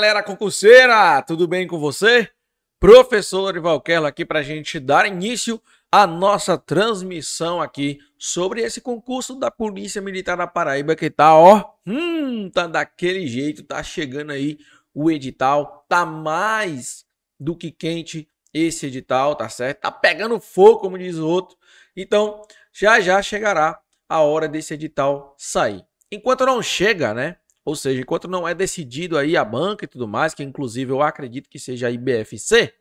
galera concurseira, tudo bem com você? Professor Ivalquelo aqui para a gente dar início à nossa transmissão aqui sobre esse concurso da Polícia Militar da Paraíba que tá, ó, hum, tá daquele jeito, tá chegando aí o edital, tá mais do que quente esse edital, tá certo? Tá pegando fogo, como diz o outro. Então, já já chegará a hora desse edital sair. Enquanto não chega, né? Ou seja, enquanto não é decidido aí a banca e tudo mais, que inclusive eu acredito que seja a IBFC,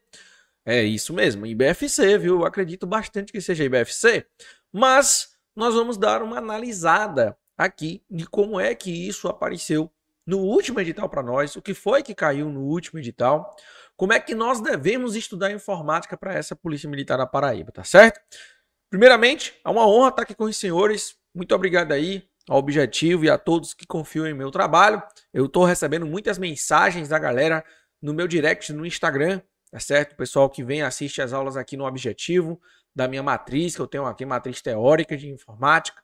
é isso mesmo, IBFC, viu? Eu acredito bastante que seja IBFC, mas nós vamos dar uma analisada aqui de como é que isso apareceu no último edital para nós, o que foi que caiu no último edital, como é que nós devemos estudar informática para essa Polícia Militar da Paraíba, tá certo? Primeiramente, é uma honra estar aqui com os senhores. Muito obrigado aí ao objetivo e a todos que confiam em meu trabalho. Eu estou recebendo muitas mensagens da galera no meu direct no Instagram, tá certo? O pessoal que vem assiste as aulas aqui no objetivo da minha matriz, que eu tenho aqui matriz teórica de informática.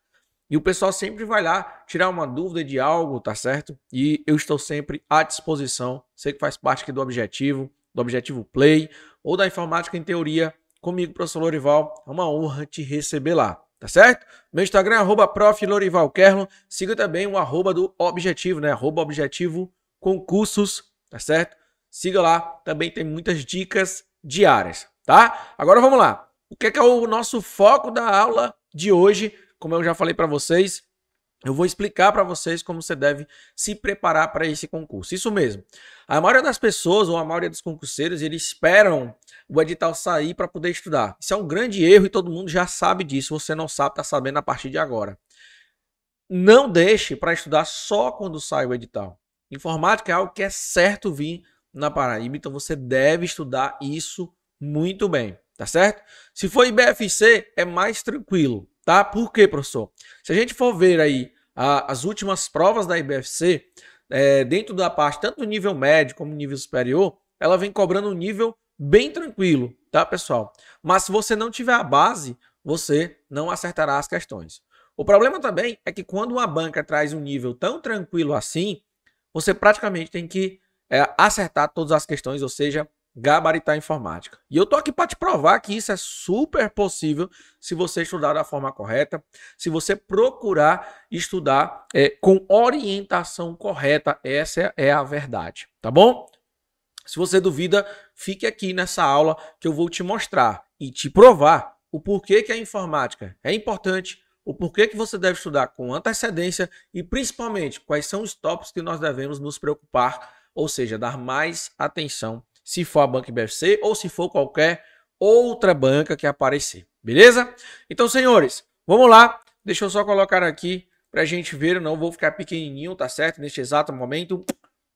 E o pessoal sempre vai lá tirar uma dúvida de algo, tá certo? E eu estou sempre à disposição. Sei que faz parte aqui do objetivo, do objetivo Play ou da informática em teoria comigo, professor Lorival. É uma honra te receber lá tá certo? Meu Instagram é arroba Siga também o arroba do Objetivo, né? Arroba Objetivo Concursos, tá certo? Siga lá, também tem muitas dicas diárias, tá? Agora vamos lá. O que é, que é o nosso foco da aula de hoje? Como eu já falei para vocês, eu vou explicar para vocês como você deve se preparar para esse concurso. Isso mesmo. A maioria das pessoas ou a maioria dos concurseiros, eles esperam o edital sair para poder estudar. Isso é um grande erro e todo mundo já sabe disso. Você não sabe, está sabendo a partir de agora. Não deixe para estudar só quando sai o edital. Informática é algo que é certo vir na Paraíba, então você deve estudar isso muito bem, tá certo? Se for IBFC, é mais tranquilo, tá? Por quê, professor? Se a gente for ver aí a, as últimas provas da IBFC, é, dentro da parte tanto do nível médio como nível superior, ela vem cobrando um nível bem tranquilo, tá, pessoal? Mas se você não tiver a base, você não acertará as questões. O problema também é que quando uma banca traz um nível tão tranquilo assim, você praticamente tem que é, acertar todas as questões, ou seja, gabaritar informática. E eu tô aqui para te provar que isso é super possível se você estudar da forma correta, se você procurar estudar é, com orientação correta. Essa é, é a verdade, tá bom? Se você duvida, fique aqui nessa aula que eu vou te mostrar e te provar o porquê que a informática é importante, o porquê que você deve estudar com antecedência e principalmente quais são os tópicos que nós devemos nos preocupar, ou seja, dar mais atenção se for a banca BFC ou se for qualquer outra banca que aparecer, beleza? Então, senhores, vamos lá. Deixa eu só colocar aqui para a gente ver, eu não vou ficar pequenininho, tá certo? Neste exato momento,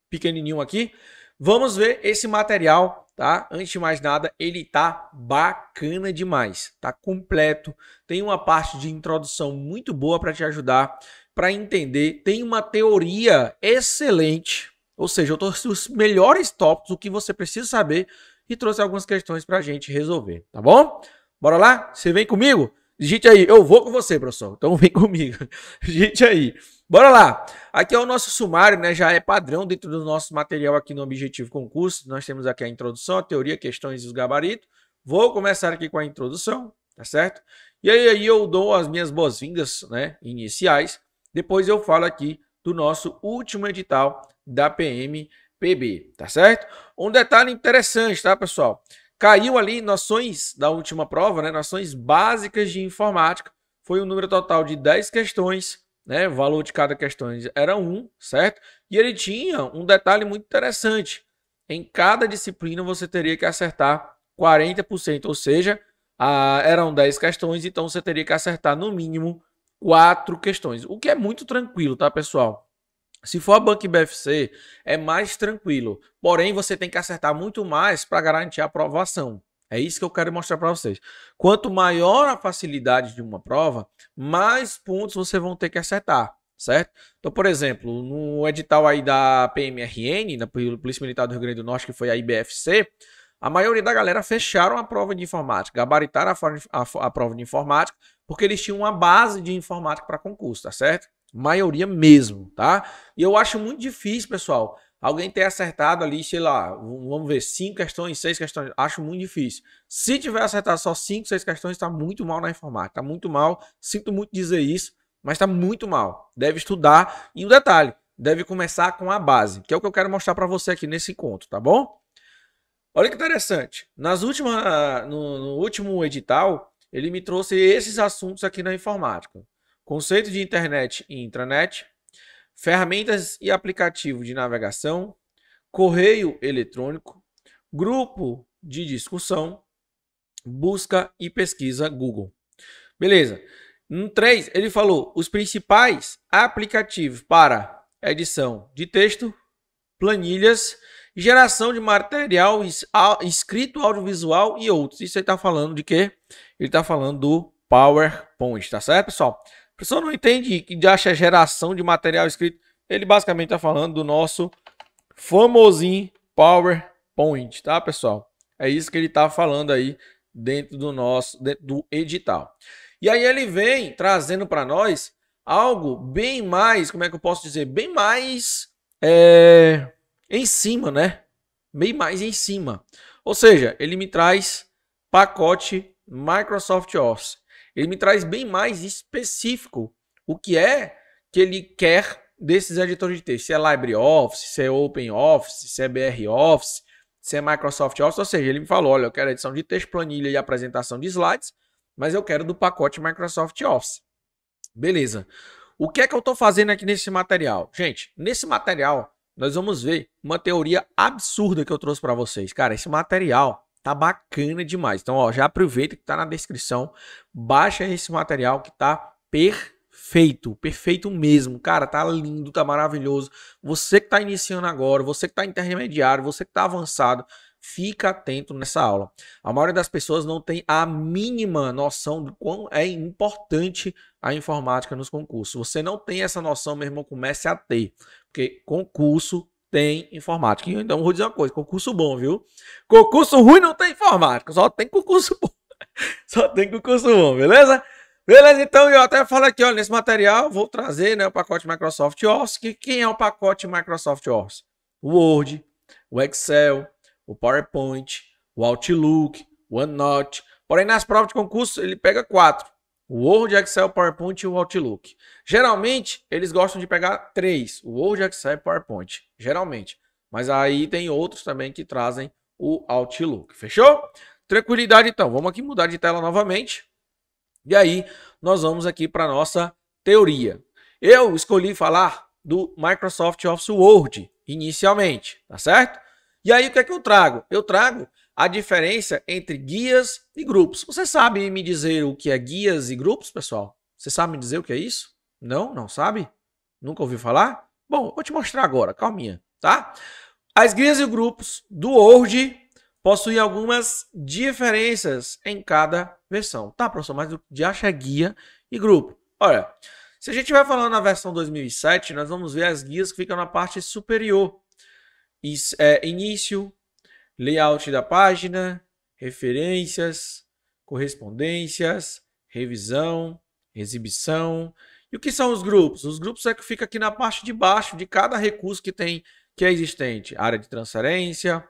pequenininho aqui. Vamos ver esse material, tá? Antes de mais nada, ele tá bacana demais, tá completo. Tem uma parte de introdução muito boa para te ajudar para entender, tem uma teoria excelente ou seja, eu trouxe os melhores tópicos, o que você precisa saber e trouxe algumas questões para a gente resolver, tá bom? Bora lá? Você vem comigo? Digite aí, eu vou com você, professor. Então vem comigo. Digite aí. Bora lá. Aqui é o nosso sumário, né? Já é padrão dentro do nosso material aqui no Objetivo Concurso. Nós temos aqui a introdução, a teoria, questões e os gabaritos. Vou começar aqui com a introdução, tá certo? E aí, aí eu dou as minhas boas-vindas, né? Iniciais. Depois eu falo aqui do nosso último edital da PMPB, tá certo? Um detalhe interessante, tá, pessoal? Caiu ali noções da última prova, né? Noções básicas de informática. Foi um número total de 10 questões, né? O valor de cada questão era 1, certo? E ele tinha um detalhe muito interessante. Em cada disciplina você teria que acertar 40%, ou seja, a, eram 10 questões, então você teria que acertar no mínimo 4 questões, o que é muito tranquilo, tá, pessoal? Se for a Bank BFC, é mais tranquilo. Porém, você tem que acertar muito mais para garantir a aprovação. É isso que eu quero mostrar para vocês. Quanto maior a facilidade de uma prova, mais pontos você vão ter que acertar, certo? Então, por exemplo, no edital aí da PMRN, da Polícia Militar do Rio Grande do Norte, que foi a IBFC, a maioria da galera fecharam a prova de informática, gabaritaram a, a, a prova de informática, porque eles tinham uma base de informática para concurso, tá certo? Maioria mesmo, tá? E eu acho muito difícil, pessoal, alguém ter acertado ali, sei lá, vamos ver, cinco questões, seis questões, acho muito difícil. Se tiver acertado só cinco, seis questões, está muito mal na informática, está muito mal, sinto muito dizer isso, mas está muito mal. Deve estudar, e um detalhe, deve começar com a base, que é o que eu quero mostrar para você aqui nesse encontro, tá bom? Olha que interessante, nas última, no, no último edital, ele me trouxe esses assuntos aqui na informática conceito de internet e intranet, ferramentas e aplicativo de navegação, correio eletrônico, grupo de discussão, busca e pesquisa Google. Beleza. No 3, ele falou os principais aplicativos para edição de texto, planilhas, geração de material escrito audiovisual e outros. Isso ele está falando de quê? Ele está falando do PowerPoint, tá certo, pessoal? A pessoa não entende que acha geração de material escrito. Ele basicamente está falando do nosso famosinho PowerPoint, tá, pessoal? É isso que ele está falando aí dentro do nosso dentro do edital. E aí ele vem trazendo para nós algo bem mais, como é que eu posso dizer, bem mais é, em cima, né? Bem mais em cima. Ou seja, ele me traz pacote Microsoft Office. Ele me traz bem mais específico o que é que ele quer desses editores de texto. Se é LibreOffice, se é OpenOffice, se é BROffice, se é Microsoft Office. Ou seja, ele me falou, olha, eu quero edição de texto, planilha e apresentação de slides, mas eu quero do pacote Microsoft Office. Beleza. O que é que eu estou fazendo aqui nesse material? Gente, nesse material nós vamos ver uma teoria absurda que eu trouxe para vocês. Cara, esse material Tá bacana demais. Então, ó, já aproveita que tá na descrição, baixa esse material que tá perfeito, perfeito mesmo. Cara, tá lindo, tá maravilhoso. Você que tá iniciando agora, você que tá intermediário, você que tá avançado, fica atento nessa aula. A maioria das pessoas não tem a mínima noção do quão é importante a informática nos concursos. Você não tem essa noção, meu irmão, comece a ter. Porque concurso tem informática. Então, vou dizer uma coisa: concurso bom, viu? Concurso ruim não tem informática, só tem concurso bom. Só tem concurso bom, beleza? Beleza, então eu até falei aqui, olha nesse material vou trazer né, o pacote Microsoft Office. Que quem é o pacote Microsoft Office? O Word, o Excel, o PowerPoint, o Outlook, o OneNote. Porém, nas provas de concurso, ele pega quatro o Word, Excel, PowerPoint e o Outlook. Geralmente, eles gostam de pegar três: o Word, Excel e PowerPoint. Geralmente. Mas aí tem outros também que trazem o Outlook. Fechou? Tranquilidade, então. Vamos aqui mudar de tela novamente. E aí, nós vamos aqui para nossa teoria. Eu escolhi falar do Microsoft Office Word inicialmente, tá certo? E aí, o que é que eu trago? Eu trago a diferença entre guias e grupos. Você sabe me dizer o que é guias e grupos, pessoal? Você sabe me dizer o que é isso? Não? Não sabe? Nunca ouviu falar? Bom, vou te mostrar agora, calminha, tá? As guias e grupos do Word possuem algumas diferenças em cada versão. Tá, professor, mas o de acha é guia e grupo? Olha, se a gente vai falando na versão 2007, nós vamos ver as guias que ficam na parte superior. Isso, é, início, layout da página, referências, correspondências, revisão, exibição. E o que são os grupos? Os grupos é que fica aqui na parte de baixo de cada recurso que tem que é existente: área de transferência,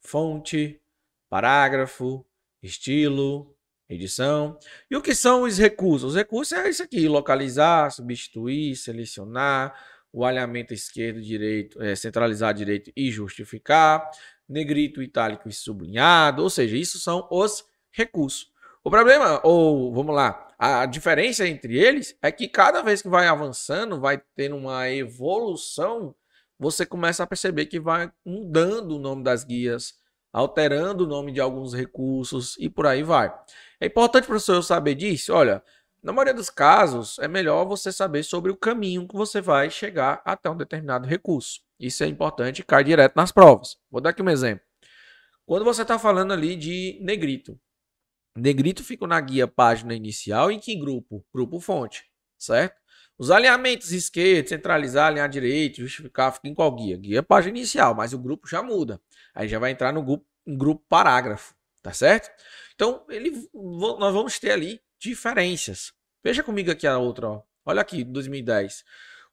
fonte, parágrafo, estilo, edição. E o que são os recursos? Os recursos é isso aqui: localizar, substituir, selecionar, o alinhamento esquerdo, direito, é, centralizar direito e justificar, negrito, itálico e sublinhado, ou seja, isso são os recursos. O problema, ou vamos lá, a diferença entre eles é que cada vez que vai avançando, vai tendo uma evolução, você começa a perceber que vai mudando o nome das guias, alterando o nome de alguns recursos e por aí vai. É importante para o senhor saber disso, olha, na maioria dos casos, é melhor você saber sobre o caminho que você vai chegar até um determinado recurso. Isso é importante e cai direto nas provas. Vou dar aqui um exemplo. Quando você está falando ali de negrito, negrito fica na guia página inicial em que grupo? Grupo fonte, certo? Os alinhamentos esquerdo, centralizar, alinhar direito, justificar, fica em qual guia? Guia página inicial, mas o grupo já muda. Aí já vai entrar no grupo, no grupo parágrafo, tá certo? Então, ele, nós vamos ter ali diferenças. Veja comigo aqui a outra, ó. Olha aqui, 2010.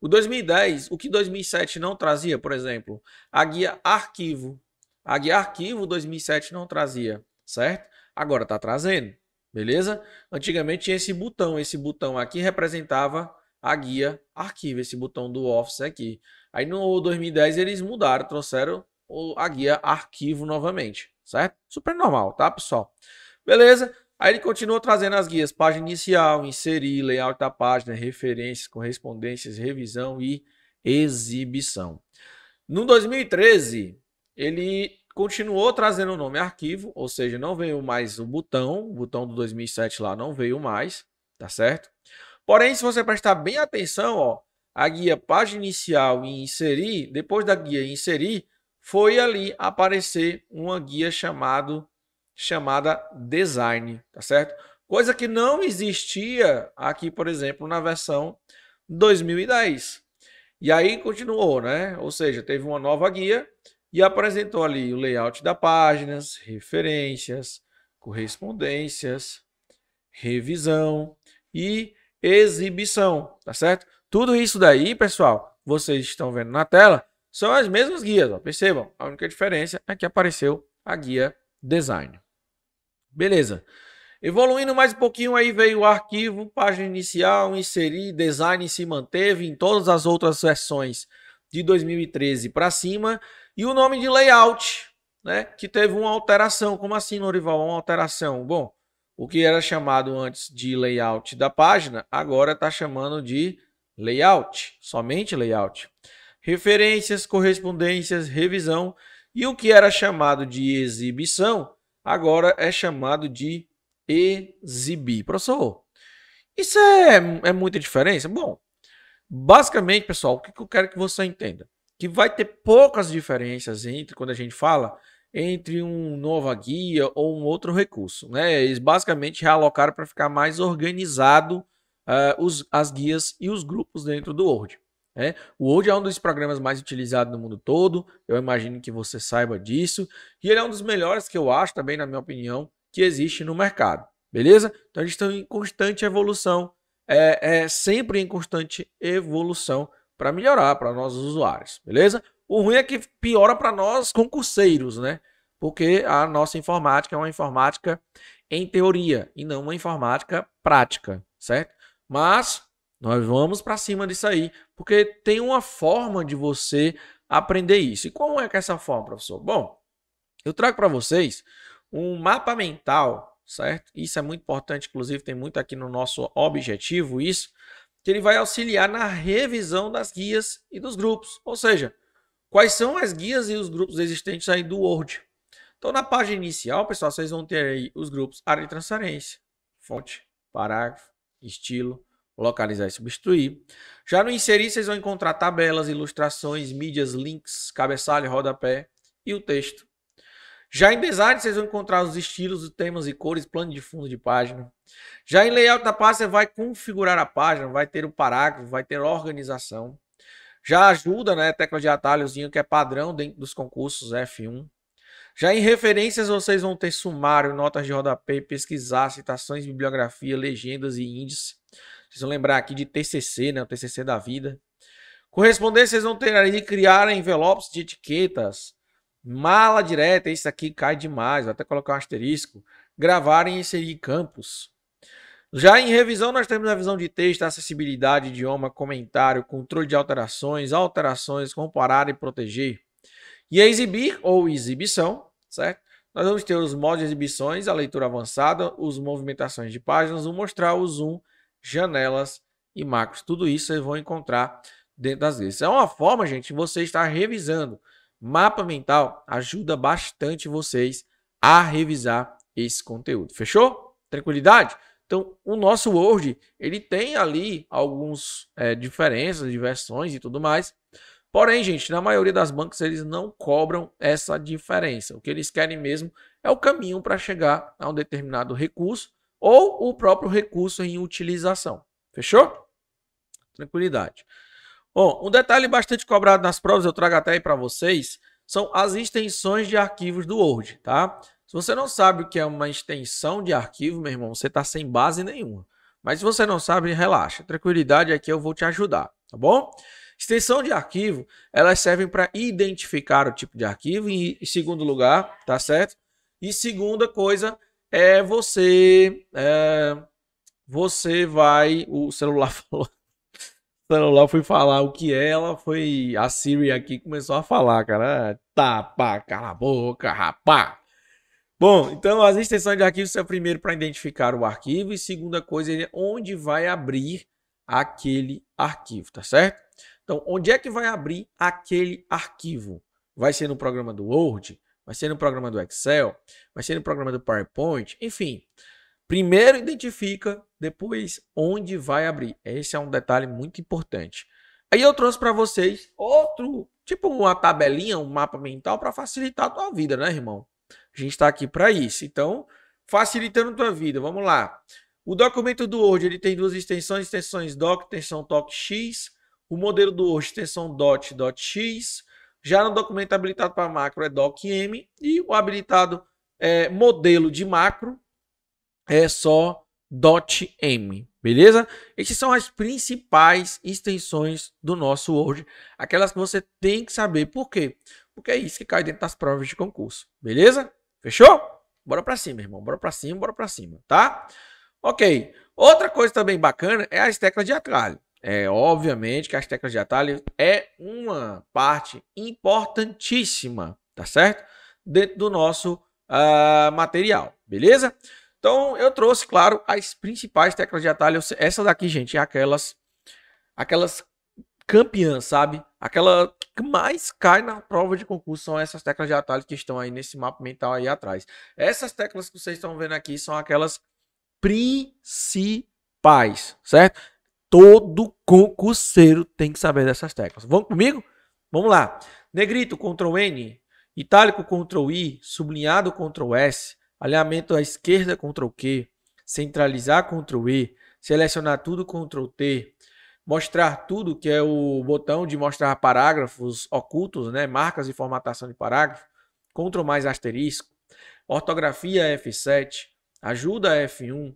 O 2010, o que 2007 não trazia, por exemplo, a guia arquivo. A guia arquivo 2007 não trazia, certo? Agora está trazendo, beleza? Antigamente tinha esse botão, esse botão aqui representava a guia arquivo, esse botão do Office aqui. Aí no 2010 eles mudaram, trouxeram a guia arquivo novamente, certo? Super normal, tá, pessoal? Beleza? Aí ele continua trazendo as guias: página inicial, inserir, layout da página, referências, correspondências, revisão e exibição. No 2013, ele continuou trazendo o nome arquivo, ou seja, não veio mais o botão, o botão do 2007 lá não veio mais, tá certo? Porém, se você prestar bem atenção, ó, a guia página inicial e inserir, depois da guia inserir, foi ali aparecer uma guia chamado chamada design, tá certo? Coisa que não existia aqui, por exemplo, na versão 2010. E aí continuou, né? Ou seja, teve uma nova guia e apresentou ali o layout da páginas, referências, correspondências, revisão e exibição, tá certo? Tudo isso daí, pessoal, vocês estão vendo na tela, são as mesmas guias, ó, percebam. A única diferença é que apareceu a guia design. Beleza. Evoluindo mais um pouquinho, aí veio o arquivo, página inicial, inserir, design se manteve em todas as outras versões de 2013 para cima. E o nome de layout, né? Que teve uma alteração. Como assim, Norival? Uma alteração. Bom, o que era chamado antes de layout da página, agora está chamando de layout, somente layout. Referências, correspondências, revisão. E o que era chamado de exibição agora é chamado de exibir. Professor, isso é, é muita diferença? Bom, basicamente, pessoal, o que eu quero que você entenda? Que vai ter poucas diferenças entre quando a gente fala entre um nova guia ou um outro recurso. Né? Eles basicamente realocaram para ficar mais organizado uh, os, as guias e os grupos dentro do Word. É, o Word é um dos programas mais utilizados no mundo todo, eu imagino que você saiba disso, e ele é um dos melhores que eu acho também, na minha opinião, que existe no mercado, beleza? Então eles estão em constante evolução, é, é sempre em constante evolução para melhorar para nós usuários, beleza? O ruim é que piora para nós concurseiros, né? Porque a nossa informática é uma informática em teoria e não uma informática prática, certo? Mas nós vamos para cima disso aí, porque tem uma forma de você aprender isso. E como é que é essa forma, professor? Bom, eu trago para vocês um mapa mental, certo? Isso é muito importante, inclusive tem muito aqui no nosso objetivo isso, que ele vai auxiliar na revisão das guias e dos grupos. Ou seja, quais são as guias e os grupos existentes aí do Word. Então, na página inicial, pessoal, vocês vão ter aí os grupos área de transferência, fonte, parágrafo, estilo, localizar e substituir. Já no inserir, vocês vão encontrar tabelas, ilustrações, mídias, links, cabeçalho, rodapé e o texto. Já em design, vocês vão encontrar os estilos, os temas e cores, plano de fundo de página. Já em layout da página, você vai configurar a página, vai ter o parágrafo, vai ter a organização. Já ajuda, né? Tecla de atalhozinho, que é padrão dentro dos concursos F1. Já em referências, vocês vão ter sumário, notas de rodapé, pesquisar, citações, bibliografia, legendas e índices. Vocês vão lembrar aqui de TCC, né? O TCC da vida. Correspondência, vocês vão ter aí criar envelopes de etiquetas. Mala direta, isso aqui cai demais. Vou até colocar um asterisco. Gravar e inserir campos. Já em revisão, nós temos a visão de texto, acessibilidade, idioma, comentário, controle de alterações, alterações, comparar e proteger. E a exibir ou exibição, certo? Nós vamos ter os modos de exibições, a leitura avançada, os movimentações de páginas, o mostrar, o zoom janelas e macros. Tudo isso vocês vão encontrar dentro das listas. É uma forma, gente, você está revisando. Mapa mental ajuda bastante vocês a revisar esse conteúdo. Fechou? Tranquilidade? Então, o nosso Word, ele tem ali algumas é, diferenças, diversões e tudo mais. Porém, gente, na maioria das bancas eles não cobram essa diferença. O que eles querem mesmo é o caminho para chegar a um determinado recurso ou o próprio recurso em utilização. Fechou? Tranquilidade. Bom, um detalhe bastante cobrado nas provas, eu trago até aí para vocês, são as extensões de arquivos do Word, tá? Se você não sabe o que é uma extensão de arquivo, meu irmão, você está sem base nenhuma. Mas se você não sabe, relaxa. Tranquilidade aqui eu vou te ajudar, tá bom? Extensão de arquivo, elas servem para identificar o tipo de arquivo, em segundo lugar, tá certo? E segunda coisa, é você é, você vai o celular falou o celular foi falar o que é, ela foi a Siri aqui começou a falar cara tá pá, cala a boca rapá bom então as extensões de arquivos são primeiro para identificar o arquivo e segunda coisa é onde vai abrir aquele arquivo tá certo então onde é que vai abrir aquele arquivo vai ser no programa do Word vai ser no programa do Excel, vai ser no programa do PowerPoint, enfim. Primeiro identifica, depois onde vai abrir. Esse é um detalhe muito importante. Aí eu trouxe para vocês outro, tipo uma tabelinha, um mapa mental para facilitar a tua vida, né, irmão? A gente está aqui para isso. Então, facilitando a tua vida, vamos lá. O documento do Word ele tem duas extensões, extensões doc, extensão docx. O modelo do Word, extensão dot, dot x. Já no documento habilitado para macro é DocM e o habilitado é, modelo de macro é só .m, beleza? Essas são as principais extensões do nosso Word, aquelas que você tem que saber por quê? Porque é isso que cai dentro das provas de concurso, beleza? Fechou? Bora para cima, irmão, bora para cima, bora para cima, tá? OK. Outra coisa também bacana é as teclas de atalho. É, obviamente que as teclas de atalho é uma parte importantíssima, tá certo? Dentro do nosso uh, material, beleza? Então eu trouxe, claro, as principais teclas de atalho. Essa daqui, gente, é aquelas, aquelas campeãs, sabe? Aquela que mais cai na prova de concurso são essas teclas de atalho que estão aí nesse mapa mental aí atrás. Essas teclas que vocês estão vendo aqui são aquelas principais, certo? Todo concurseiro tem que saber dessas teclas. Vamos comigo? Vamos lá. Negrito, Ctrl N, itálico, Ctrl I, sublinhado, Ctrl S, alinhamento à esquerda, Ctrl Q, centralizar, Ctrl E, selecionar tudo, Ctrl T, mostrar tudo, que é o botão de mostrar parágrafos ocultos, né? marcas e formatação de parágrafo, Ctrl mais asterisco, ortografia F7, ajuda F1,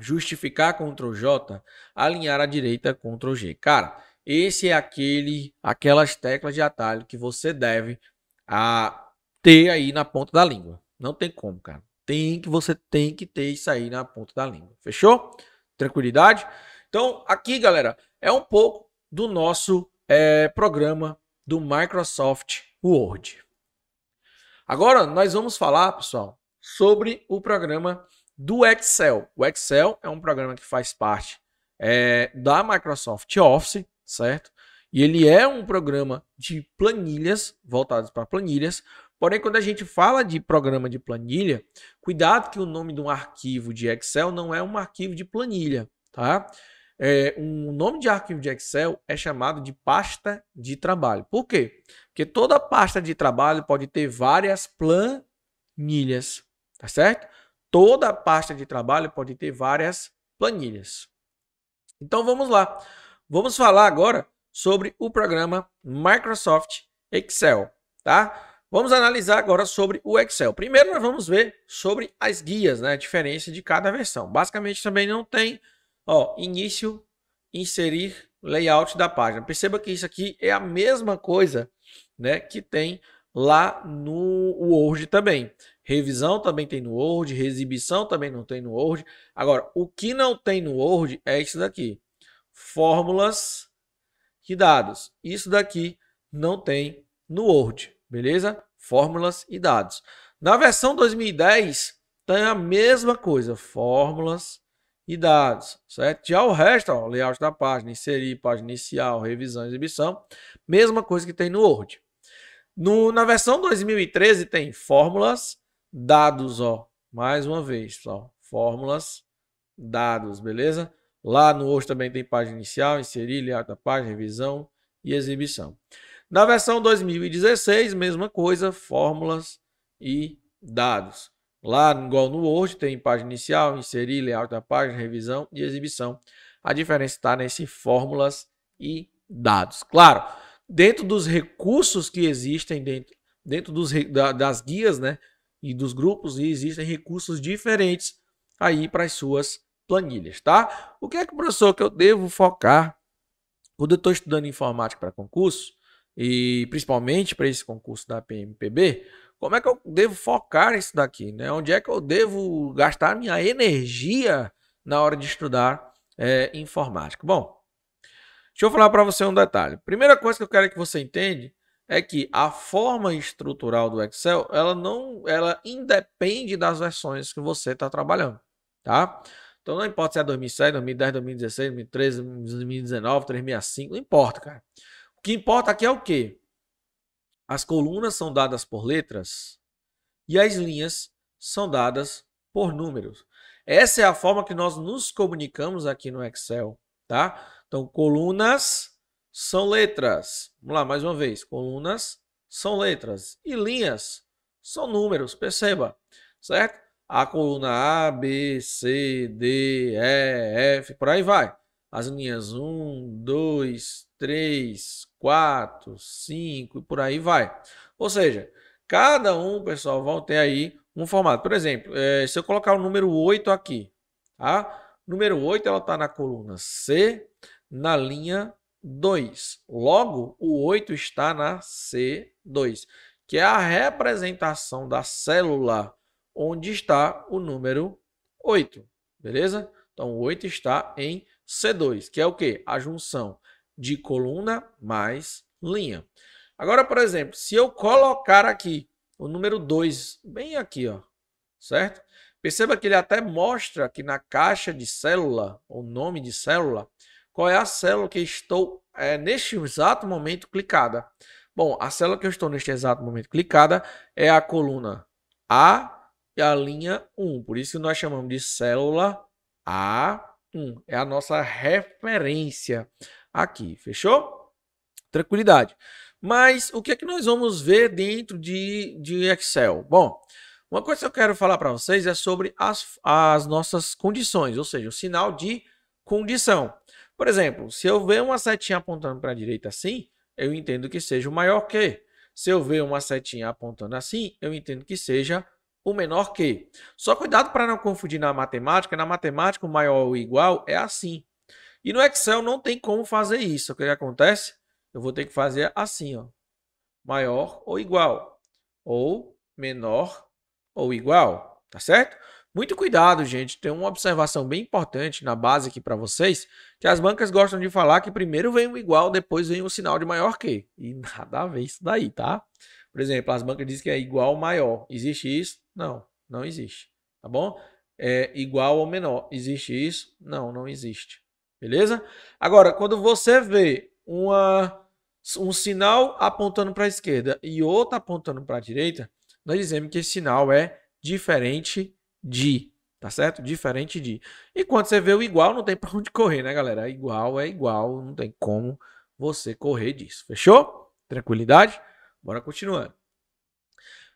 justificar Ctrl J, alinhar à direita Ctrl G. Cara, esse é aquele, aquelas teclas de atalho que você deve a, ter aí na ponta da língua. Não tem como, cara. Tem que você tem que ter isso aí na ponta da língua. Fechou? Tranquilidade? Então, aqui, galera, é um pouco do nosso é, programa do Microsoft Word. Agora, nós vamos falar, pessoal, sobre o programa do Excel. O Excel é um programa que faz parte é, da Microsoft Office, certo? E ele é um programa de planilhas, voltados para planilhas. Porém, quando a gente fala de programa de planilha, cuidado que o nome de um arquivo de Excel não é um arquivo de planilha, tá? É, um nome de arquivo de Excel é chamado de pasta de trabalho. Por quê? Porque toda pasta de trabalho pode ter várias planilhas, tá certo? toda a pasta de trabalho pode ter várias planilhas. Então vamos lá. Vamos falar agora sobre o programa Microsoft Excel, tá? Vamos analisar agora sobre o Excel. Primeiro nós vamos ver sobre as guias, né? A diferença de cada versão. Basicamente também não tem, ó, início, inserir layout da página. Perceba que isso aqui é a mesma coisa, né, que tem lá no Word também. Revisão também tem no Word, exibição também não tem no Word. Agora, o que não tem no Word é isso daqui. Fórmulas e dados. Isso daqui não tem no Word, beleza? Fórmulas e dados. Na versão 2010, tem a mesma coisa, fórmulas e dados, certo? Já o resto, ó, layout da página, inserir, página inicial, revisão, exibição, mesma coisa que tem no Word. No, na versão 2013 tem fórmulas, dados, ó. Mais uma vez, pessoal. Fórmulas, dados, beleza? Lá no hoje também tem página inicial, inserir, layout da página, revisão e exibição. Na versão 2016, mesma coisa, fórmulas e dados. Lá, igual no Word, tem página inicial, inserir, layout da página, revisão e exibição. A diferença está nesse fórmulas e dados. Claro, dentro dos recursos que existem dentro, dentro dos, da, das guias, né? E dos grupos, e existem recursos diferentes aí para as suas planilhas, tá? O que é que, professor, que eu devo focar quando eu estou estudando informática para concurso, e principalmente para esse concurso da PMPB, como é que eu devo focar isso daqui, né? Onde é que eu devo gastar minha energia na hora de estudar é, informática? Bom, Deixa eu falar para você um detalhe. Primeira coisa que eu quero que você entende é que a forma estrutural do Excel, ela não, ela independe das versões que você está trabalhando, tá? Então não importa se é 2007, 2010, 2016, 2013, 2019, 365, não importa, cara. O que importa aqui é o quê? As colunas são dadas por letras e as linhas são dadas por números. Essa é a forma que nós nos comunicamos aqui no Excel, tá? Então, colunas são letras. Vamos lá, mais uma vez. Colunas são letras. E linhas são números, perceba. Certo? A coluna A, B, C, D, E, F, por aí vai. As linhas 1, 2, 3, 4, 5 e por aí vai. Ou seja, cada um, pessoal, vão ter aí um formato. Por exemplo, é, se eu colocar o número 8 aqui, tá? Número 8 ela está na coluna C, na linha 2. Logo, o 8 está na C2, que é a representação da célula onde está o número 8. Beleza? Então, o 8 está em C2, que é o quê? A junção de coluna mais linha. Agora, por exemplo, se eu colocar aqui o número 2, bem aqui, ó, certo? Perceba que ele até mostra aqui na caixa de célula, o nome de célula, qual é a célula que estou é, neste exato momento clicada. Bom, a célula que eu estou neste exato momento clicada é a coluna A e a linha 1. Por isso que nós chamamos de célula A1. É a nossa referência aqui, fechou? Tranquilidade. Mas o que é que nós vamos ver dentro de, de Excel? Bom, uma coisa que eu quero falar para vocês é sobre as, as nossas condições, ou seja, o sinal de condição. Por exemplo, se eu ver uma setinha apontando para a direita assim, eu entendo que seja o maior que. Se eu ver uma setinha apontando assim, eu entendo que seja o menor que. Só cuidado para não confundir na matemática. Na matemática, o maior ou igual é assim. E no Excel não tem como fazer isso. O que acontece? Eu vou ter que fazer assim, ó. Maior ou igual. Ou menor ou igual. Tá certo? Muito cuidado, gente. Tem uma observação bem importante na base aqui para vocês, que as bancas gostam de falar que primeiro vem o igual, depois vem o sinal de maior que. E nada a ver isso daí, tá? Por exemplo, as bancas dizem que é igual ou maior. Existe isso? Não, não existe. Tá bom? É igual ou menor. Existe isso? Não, não existe. Beleza? Agora, quando você vê uma, um sinal apontando para a esquerda e outro apontando para a direita, nós dizemos que esse sinal é diferente de, tá certo? Diferente de. E quando você vê o igual, não tem para onde correr, né, galera? Igual é igual, não tem como você correr disso. Fechou? Tranquilidade? Bora continuando.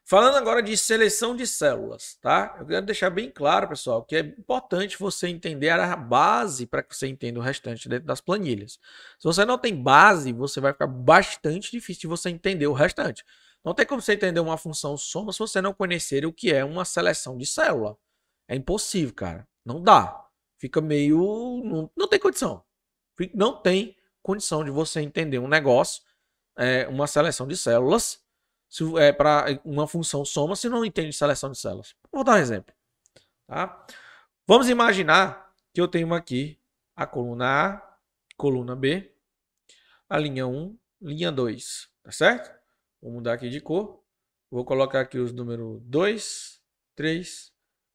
Falando agora de seleção de células, tá? Eu quero deixar bem claro, pessoal, que é importante você entender a base para que você entenda o restante dentro das planilhas. Se você não tem base, você vai ficar bastante difícil de você entender o restante. Não tem como você entender uma função soma se você não conhecer o que é uma seleção de célula. É impossível, cara. Não dá. Fica meio. Não, não tem condição. Não tem condição de você entender um negócio, é, uma seleção de células, se, é, para é, uma função soma, se não entende seleção de células. Vou dar um exemplo. Tá? Vamos imaginar que eu tenho aqui a coluna A, coluna B, a linha 1, linha 2, tá certo? Vou mudar aqui de cor. Vou colocar aqui os números 2, 3,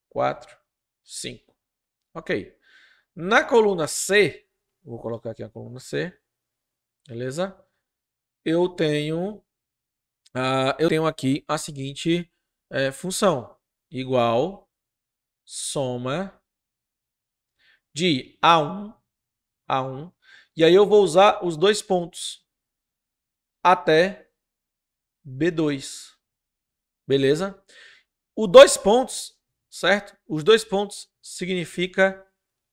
4, 5. Ok. Na coluna C, vou colocar aqui a coluna C. Beleza? Eu tenho, uh, eu tenho aqui a seguinte uh, função. Igual soma de A1, A1. E aí eu vou usar os dois pontos até B2. Beleza? O dois pontos, certo? Os dois pontos significa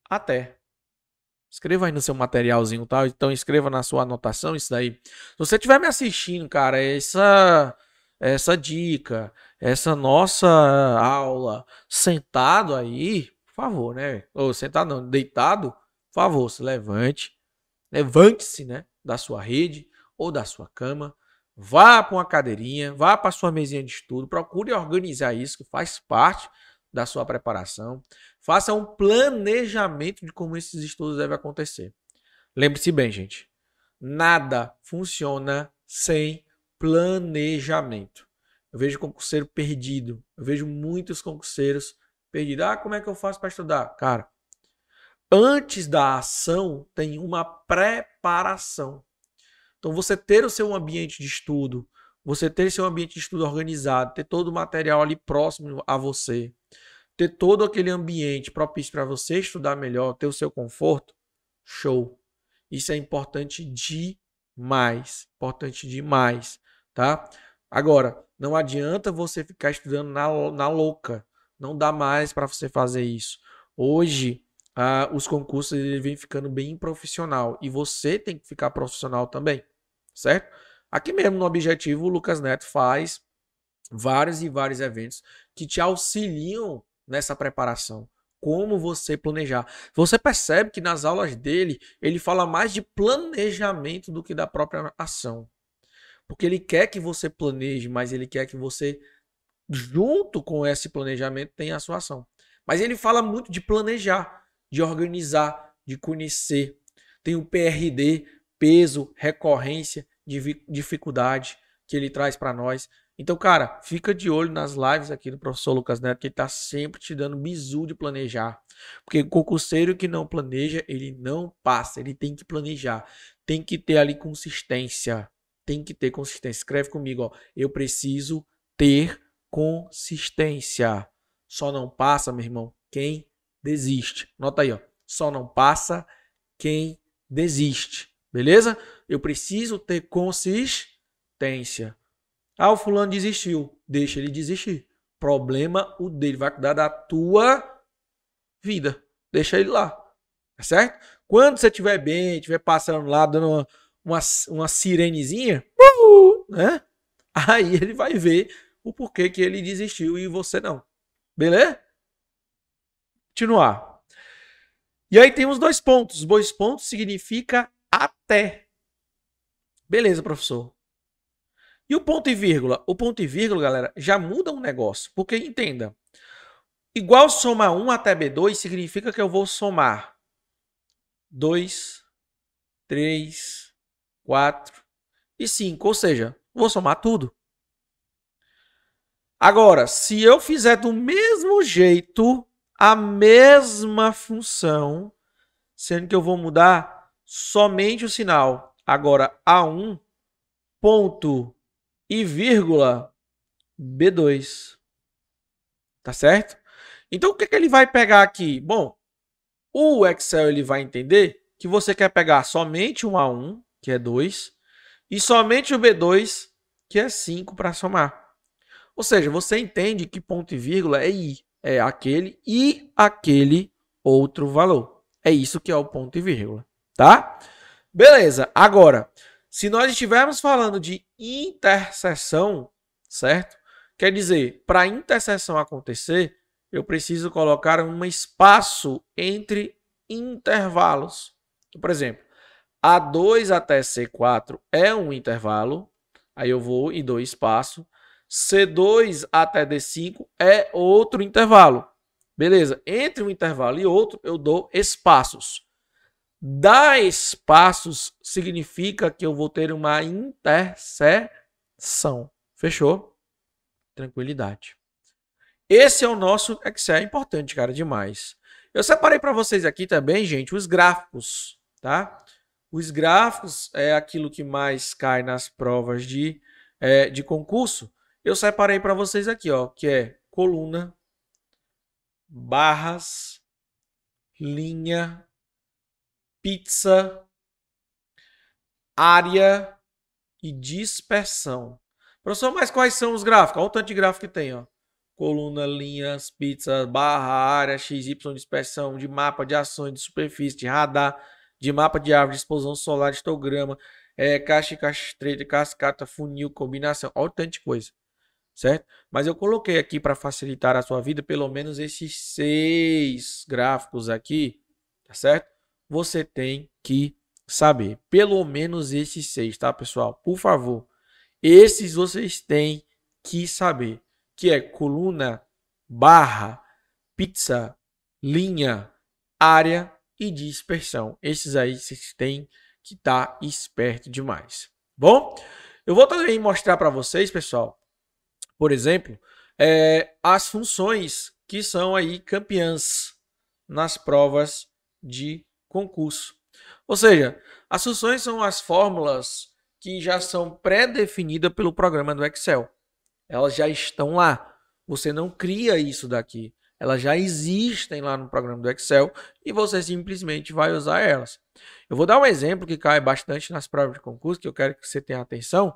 até. Escreva aí no seu materialzinho, tá? Então escreva na sua anotação isso daí. Se você estiver me assistindo, cara, essa essa dica, essa nossa aula sentado aí, por favor, né? Ou sentado não, deitado, por favor, se levante. Levante-se, né, da sua rede ou da sua cama Vá para uma cadeirinha, vá para sua mesinha de estudo, procure organizar isso, que faz parte da sua preparação. Faça um planejamento de como esses estudos devem acontecer. Lembre-se bem, gente, nada funciona sem planejamento. Eu vejo concurseiro perdido, eu vejo muitos concurseiros perdidos. Ah, como é que eu faço para estudar? Cara, antes da ação tem uma preparação. Então, você ter o seu ambiente de estudo, você ter seu ambiente de estudo organizado, ter todo o material ali próximo a você, ter todo aquele ambiente propício para você estudar melhor, ter o seu conforto, show. Isso é importante demais, importante demais, tá? Agora, não adianta você ficar estudando na, na louca, não dá mais para você fazer isso. Hoje, ah, os concursos vêm ficando bem profissional e você tem que ficar profissional também certo? Aqui mesmo no Objetivo, o Lucas Neto faz vários e vários eventos que te auxiliam nessa preparação. Como você planejar. Você percebe que nas aulas dele, ele fala mais de planejamento do que da própria ação. Porque ele quer que você planeje, mas ele quer que você, junto com esse planejamento, tenha a sua ação. Mas ele fala muito de planejar, de organizar, de conhecer. Tem o PRD, peso, recorrência, dificuldade que ele traz para nós. Então, cara, fica de olho nas lives aqui do professor Lucas Neto, que ele está sempre te dando bizu de planejar. Porque o concurseiro que não planeja, ele não passa, ele tem que planejar. Tem que ter ali consistência. Tem que ter consistência. Escreve comigo, ó. Eu preciso ter consistência. Só não passa, meu irmão, quem desiste. Nota aí, ó. Só não passa quem desiste. Beleza? Eu preciso ter consistência. Ah, o fulano desistiu. Deixa ele desistir. Problema o dele. Vai cuidar da tua vida. Deixa ele lá. Tá certo? Quando você estiver bem, estiver passando lá, dando uma, uma, uma sirenezinha, né? Aí ele vai ver o porquê que ele desistiu e você não. Beleza? Continuar. E aí tem os dois pontos. Os dois pontos significa até. Beleza, professor. E o ponto e vírgula? O ponto e vírgula, galera, já muda um negócio. Porque entenda, igual soma 1 até B2 significa que eu vou somar 2, 3, 4 e 5. Ou seja, vou somar tudo. Agora, se eu fizer do mesmo jeito a mesma função, sendo que eu vou mudar somente o sinal. Agora, A1, ponto e vírgula B2. Tá certo? Então, o que, é que ele vai pegar aqui? Bom, o Excel ele vai entender que você quer pegar somente um A1, que é 2, e somente o B2, que é 5 para somar. Ou seja, você entende que ponto e vírgula é I, é aquele e aquele outro valor. É isso que é o ponto e vírgula tá? Beleza. Agora, se nós estivermos falando de intercessão, certo? Quer dizer, para a intercessão acontecer, eu preciso colocar um espaço entre intervalos. Então, por exemplo, A2 até C4 é um intervalo, aí eu vou e dou espaço. C2 até D5 é outro intervalo. Beleza, entre um intervalo e outro eu dou espaços. Dar espaços significa que eu vou ter uma interseção. Fechou? Tranquilidade. Esse é o nosso Excel. É importante, cara, demais. Eu separei para vocês aqui também, gente, os gráficos, tá? Os gráficos é aquilo que mais cai nas provas de, é, de concurso. Eu separei para vocês aqui, ó, que é coluna, barras, linha, pizza, área e dispersão. Professor, mas quais são os gráficos? Olha o tanto de gráfico que tem, ó. Coluna, linhas, pizza, barra, área, x, y, dispersão, de mapa, de ações, de superfície, de radar, de mapa de árvore, de explosão solar, de histograma, é, caixa e caixa estreita, cascata, funil, combinação. Olha o tanto de coisa, certo? Mas eu coloquei aqui para facilitar a sua vida pelo menos esses seis gráficos aqui, tá certo? você tem que saber. Pelo menos esses seis, tá, pessoal? Por favor. Esses vocês têm que saber. Que é coluna, barra, pizza, linha, área e dispersão. Esses aí vocês têm que estar tá esperto demais. Bom, eu vou também mostrar para vocês, pessoal, por exemplo, é, as funções que são aí campeãs nas provas de concurso. Ou seja, as funções são as fórmulas que já são pré-definidas pelo programa do Excel. Elas já estão lá. Você não cria isso daqui. Elas já existem lá no programa do Excel e você simplesmente vai usar elas. Eu vou dar um exemplo que cai bastante nas provas de concurso, que eu quero que você tenha atenção.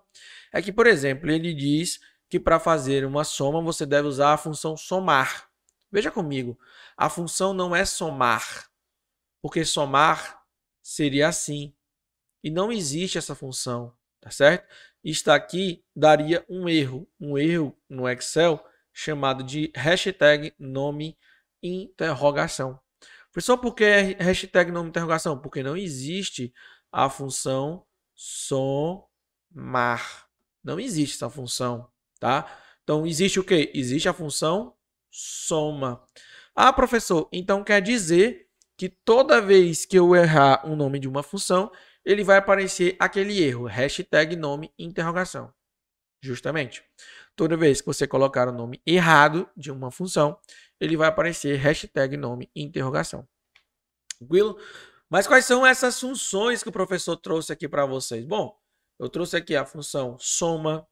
É que, por exemplo, ele diz que para fazer uma soma você deve usar a função somar. Veja comigo, a função não é somar, porque somar seria assim. E não existe essa função, tá certo? Está aqui daria um erro, um erro no Excel chamado de hashtag nome interrogação. Pessoal, por que é hashtag nome interrogação? Porque não existe a função somar. Não existe essa função, tá? Então, existe o quê? Existe a função soma. Ah, professor, então quer dizer que toda vez que eu errar o nome de uma função, ele vai aparecer aquele erro, hashtag nome interrogação. Justamente. Toda vez que você colocar o nome errado de uma função, ele vai aparecer hashtag nome interrogação. Tranquilo? Mas quais são essas funções que o professor trouxe aqui para vocês? Bom, eu trouxe aqui a função soma,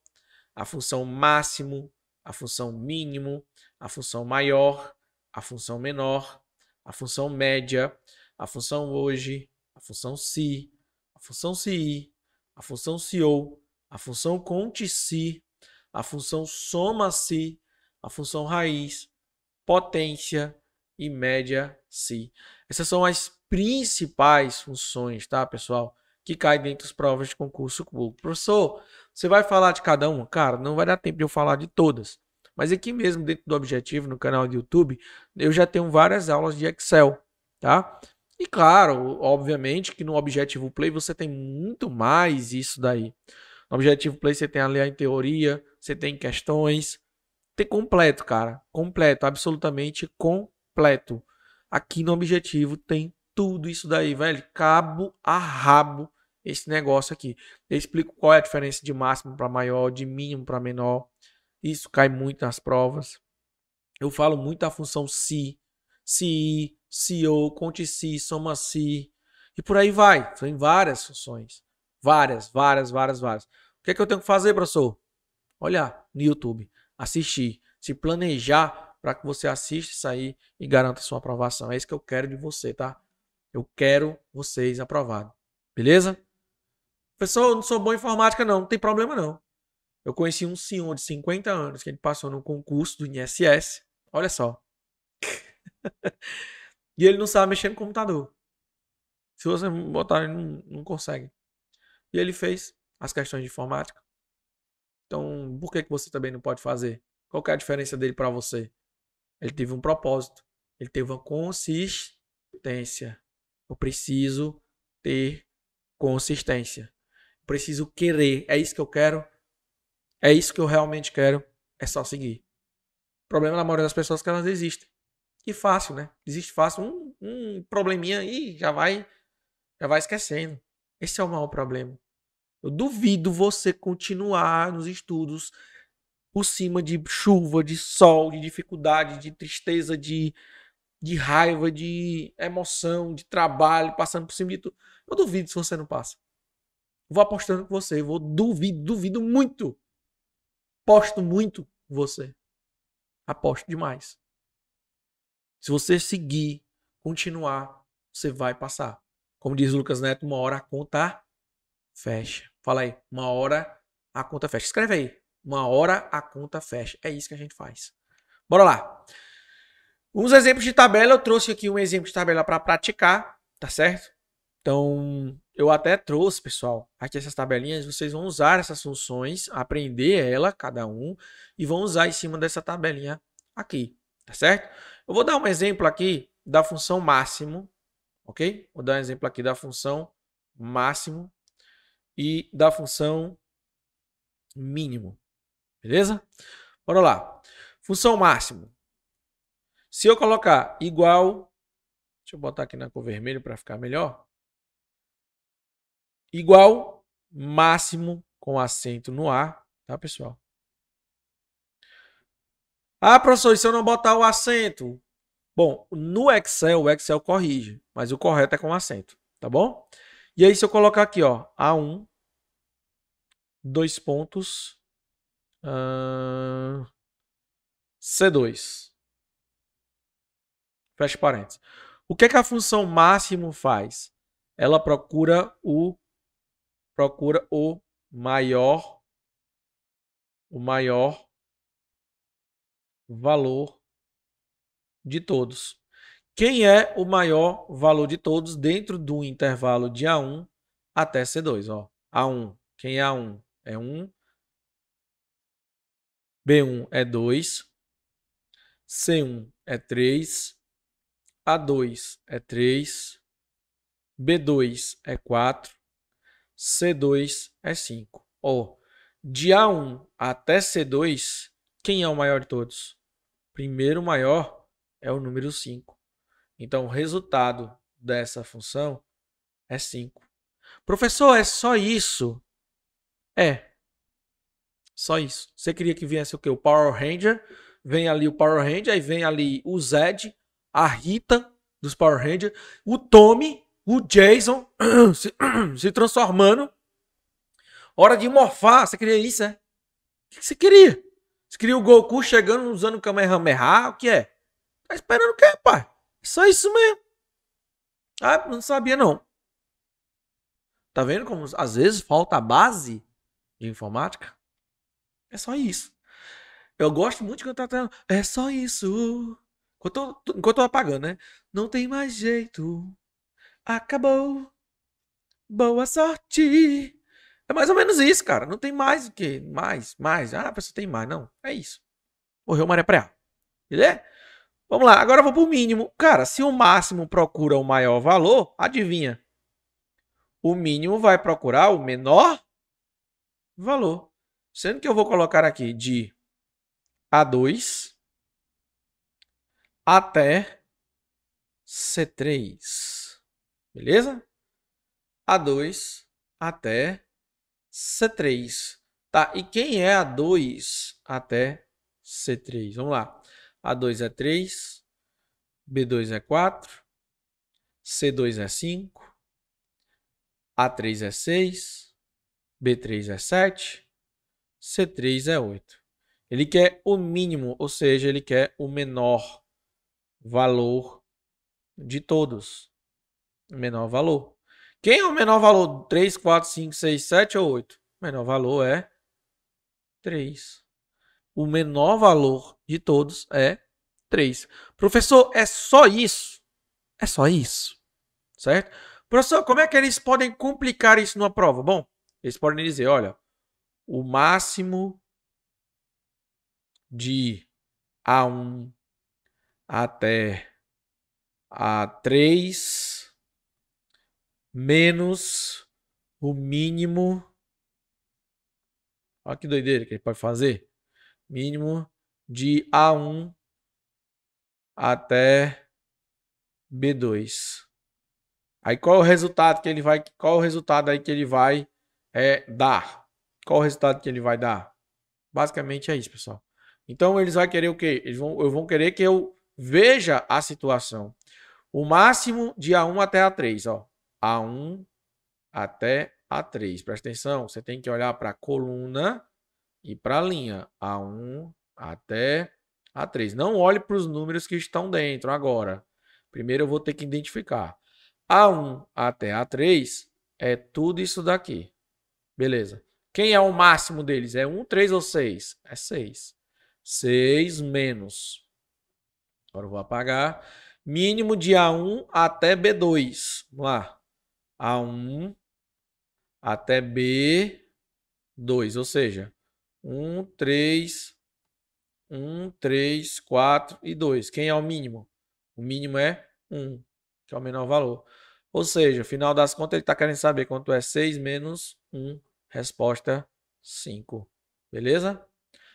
a função máximo, a função mínimo, a função maior, a função menor, a função média, a função hoje, a função se, a função se, a função CO, a função conte-se, a função soma-se, a função raiz, potência e média-se. Essas são as principais funções, tá, pessoal? Que caem dentro das provas de concurso público. Professor, você vai falar de cada uma? Cara, não vai dar tempo de eu falar de todas. Mas aqui mesmo, dentro do Objetivo, no canal do YouTube, eu já tenho várias aulas de Excel, tá? E claro, obviamente que no Objetivo Play você tem muito mais isso daí. No Objetivo Play você tem a ler em teoria, você tem questões, tem completo, cara, completo, absolutamente completo. Aqui no Objetivo tem tudo isso daí, velho, cabo a rabo esse negócio aqui. Eu explico qual é a diferença de máximo para maior, de mínimo para menor. Isso cai muito nas provas. Eu falo muito da função se, se, se ou, conte se, soma se. E por aí vai. São várias funções. Várias, várias, várias, várias. O que é que eu tenho que fazer, professor? Olhar no YouTube, assistir, se planejar para que você assista isso aí e garanta sua aprovação. É isso que eu quero de você, tá? Eu quero vocês aprovados. Beleza? Pessoal, eu não sou bom em informática, não. Não tem problema, não. Eu conheci um senhor de 50 anos que ele passou no concurso do INSS. Olha só. e ele não sabe mexer no computador. Se você botar, ele não, não consegue. E ele fez as questões de informática. Então, por que, que você também não pode fazer? Qual é a diferença dele para você? Ele teve um propósito. Ele teve uma consistência. Eu preciso ter consistência. Eu preciso querer. É isso que eu quero é isso que eu realmente quero, é só seguir. O problema da maioria das pessoas é que elas desistem. E fácil, né? Desiste fácil. Um, um probleminha aí já vai, já vai esquecendo. Esse é o maior problema. Eu duvido você continuar nos estudos por cima de chuva, de sol, de dificuldade, de tristeza, de, de raiva, de emoção, de trabalho, passando por cima de tudo. Eu duvido se você não passa. Vou apostando com você, vou duvido, duvido muito aposto muito em você. Aposto demais. Se você seguir, continuar, você vai passar. Como diz Lucas Neto, uma hora a conta fecha. Fala aí, uma hora a conta fecha. Escreve aí, uma hora a conta fecha. É isso que a gente faz. Bora lá. Uns exemplos de tabela, eu trouxe aqui um exemplo de tabela para praticar, tá certo? Então, eu até trouxe, pessoal, aqui essas tabelinhas, vocês vão usar essas funções, aprender ela, cada um, e vão usar em cima dessa tabelinha aqui, tá certo? Eu vou dar um exemplo aqui da função máximo, ok? Vou dar um exemplo aqui da função máximo e da função mínimo, beleza? Bora lá. Função máximo. Se eu colocar igual, deixa eu botar aqui na cor vermelha para ficar melhor, igual, máximo com acento no A, tá, pessoal? Ah, professor, e se eu não botar o acento? Bom, no Excel, o Excel corrige, mas o correto é com acento, tá bom? E aí, se eu colocar aqui, ó, A1, dois pontos, uh, C2. Fecha parênteses. O que, é que a função máximo faz? Ela procura o procura o maior o maior valor de todos. Quem é o maior valor de todos dentro do intervalo de A1 até C2, ó? A1, quem é A1? É 1. B1 é 2. C1 é 3. A2 é 3. B2 é 4. C2 é 5. Ó, de A1 até C2, quem é o maior de todos? Primeiro maior é o número 5. Então, o resultado dessa função é 5. Professor, é só isso? É. Só isso. Você queria que viesse o quê? O Power Ranger. Vem ali o Power Ranger, aí vem ali o Zed, a Rita dos Power Rangers, o Tommy, o Jason se, se transformando. Hora de morfar. Você queria isso, é? O que você queria? Você queria o Goku chegando usando o Kamehameha? O que é? Tá esperando o quê, pai? É só isso mesmo. Ah, não sabia não. Tá vendo como às vezes falta a base de informática? É só isso. Eu gosto muito de cantar. Tá é só isso. Enquanto eu, enquanto eu apagando, né? Não tem mais jeito acabou. Boa sorte. É mais ou menos isso, cara. Não tem mais o que. Mais, mais. Ah, a pessoa tem mais. Não. É isso. Morreu Maria Preá. Beleza? Vamos lá. Agora eu vou pro mínimo. Cara, se o máximo procura o maior valor, adivinha? O mínimo vai procurar o menor valor. Sendo que eu vou colocar aqui de A2 até C3. Beleza? A2 até C3. Tá? E quem é A2 até C3? Vamos lá. A2 é 3, B2 é 4, C2 é 5, A3 é 6, B3 é 7, C3 é 8. Ele quer o mínimo, ou seja, ele quer o menor valor de todos. Menor valor. Quem é o menor valor? 3, 4, 5, 6, 7 ou 8? O menor valor é 3. O menor valor de todos é 3. Professor, é só isso? É só isso. Certo? Professor, como é que eles podem complicar isso numa prova? Bom, eles podem dizer, olha, o máximo de A1 até A3 menos o mínimo. Olha que doideira que ele pode fazer. Mínimo de A1 até B2. Aí qual é o resultado que ele vai, qual é o resultado aí que ele vai é, dar? Qual é o resultado que ele vai dar? Basicamente é isso, pessoal. Então eles vão querer o quê? Eles vão, eu vão querer que eu veja a situação. O máximo de A1 até A3, ó. A1 até A3. Presta atenção, você tem que olhar para a coluna e para a linha. A1 até A3. Não olhe para os números que estão dentro agora. Primeiro eu vou ter que identificar. A1 até A3 é tudo isso daqui. Beleza. Quem é o máximo deles? É 1, 3 ou 6? É 6. 6 menos. Agora eu vou apagar. Mínimo de A1 até B2. Vamos lá. A1 até B2, ou seja, 1, 3, 1, 3, 4 e 2. Quem é o mínimo? O mínimo é 1, que é o menor valor. Ou seja, no final das contas, ele está querendo saber quanto é 6 menos 1. Resposta 5. Beleza?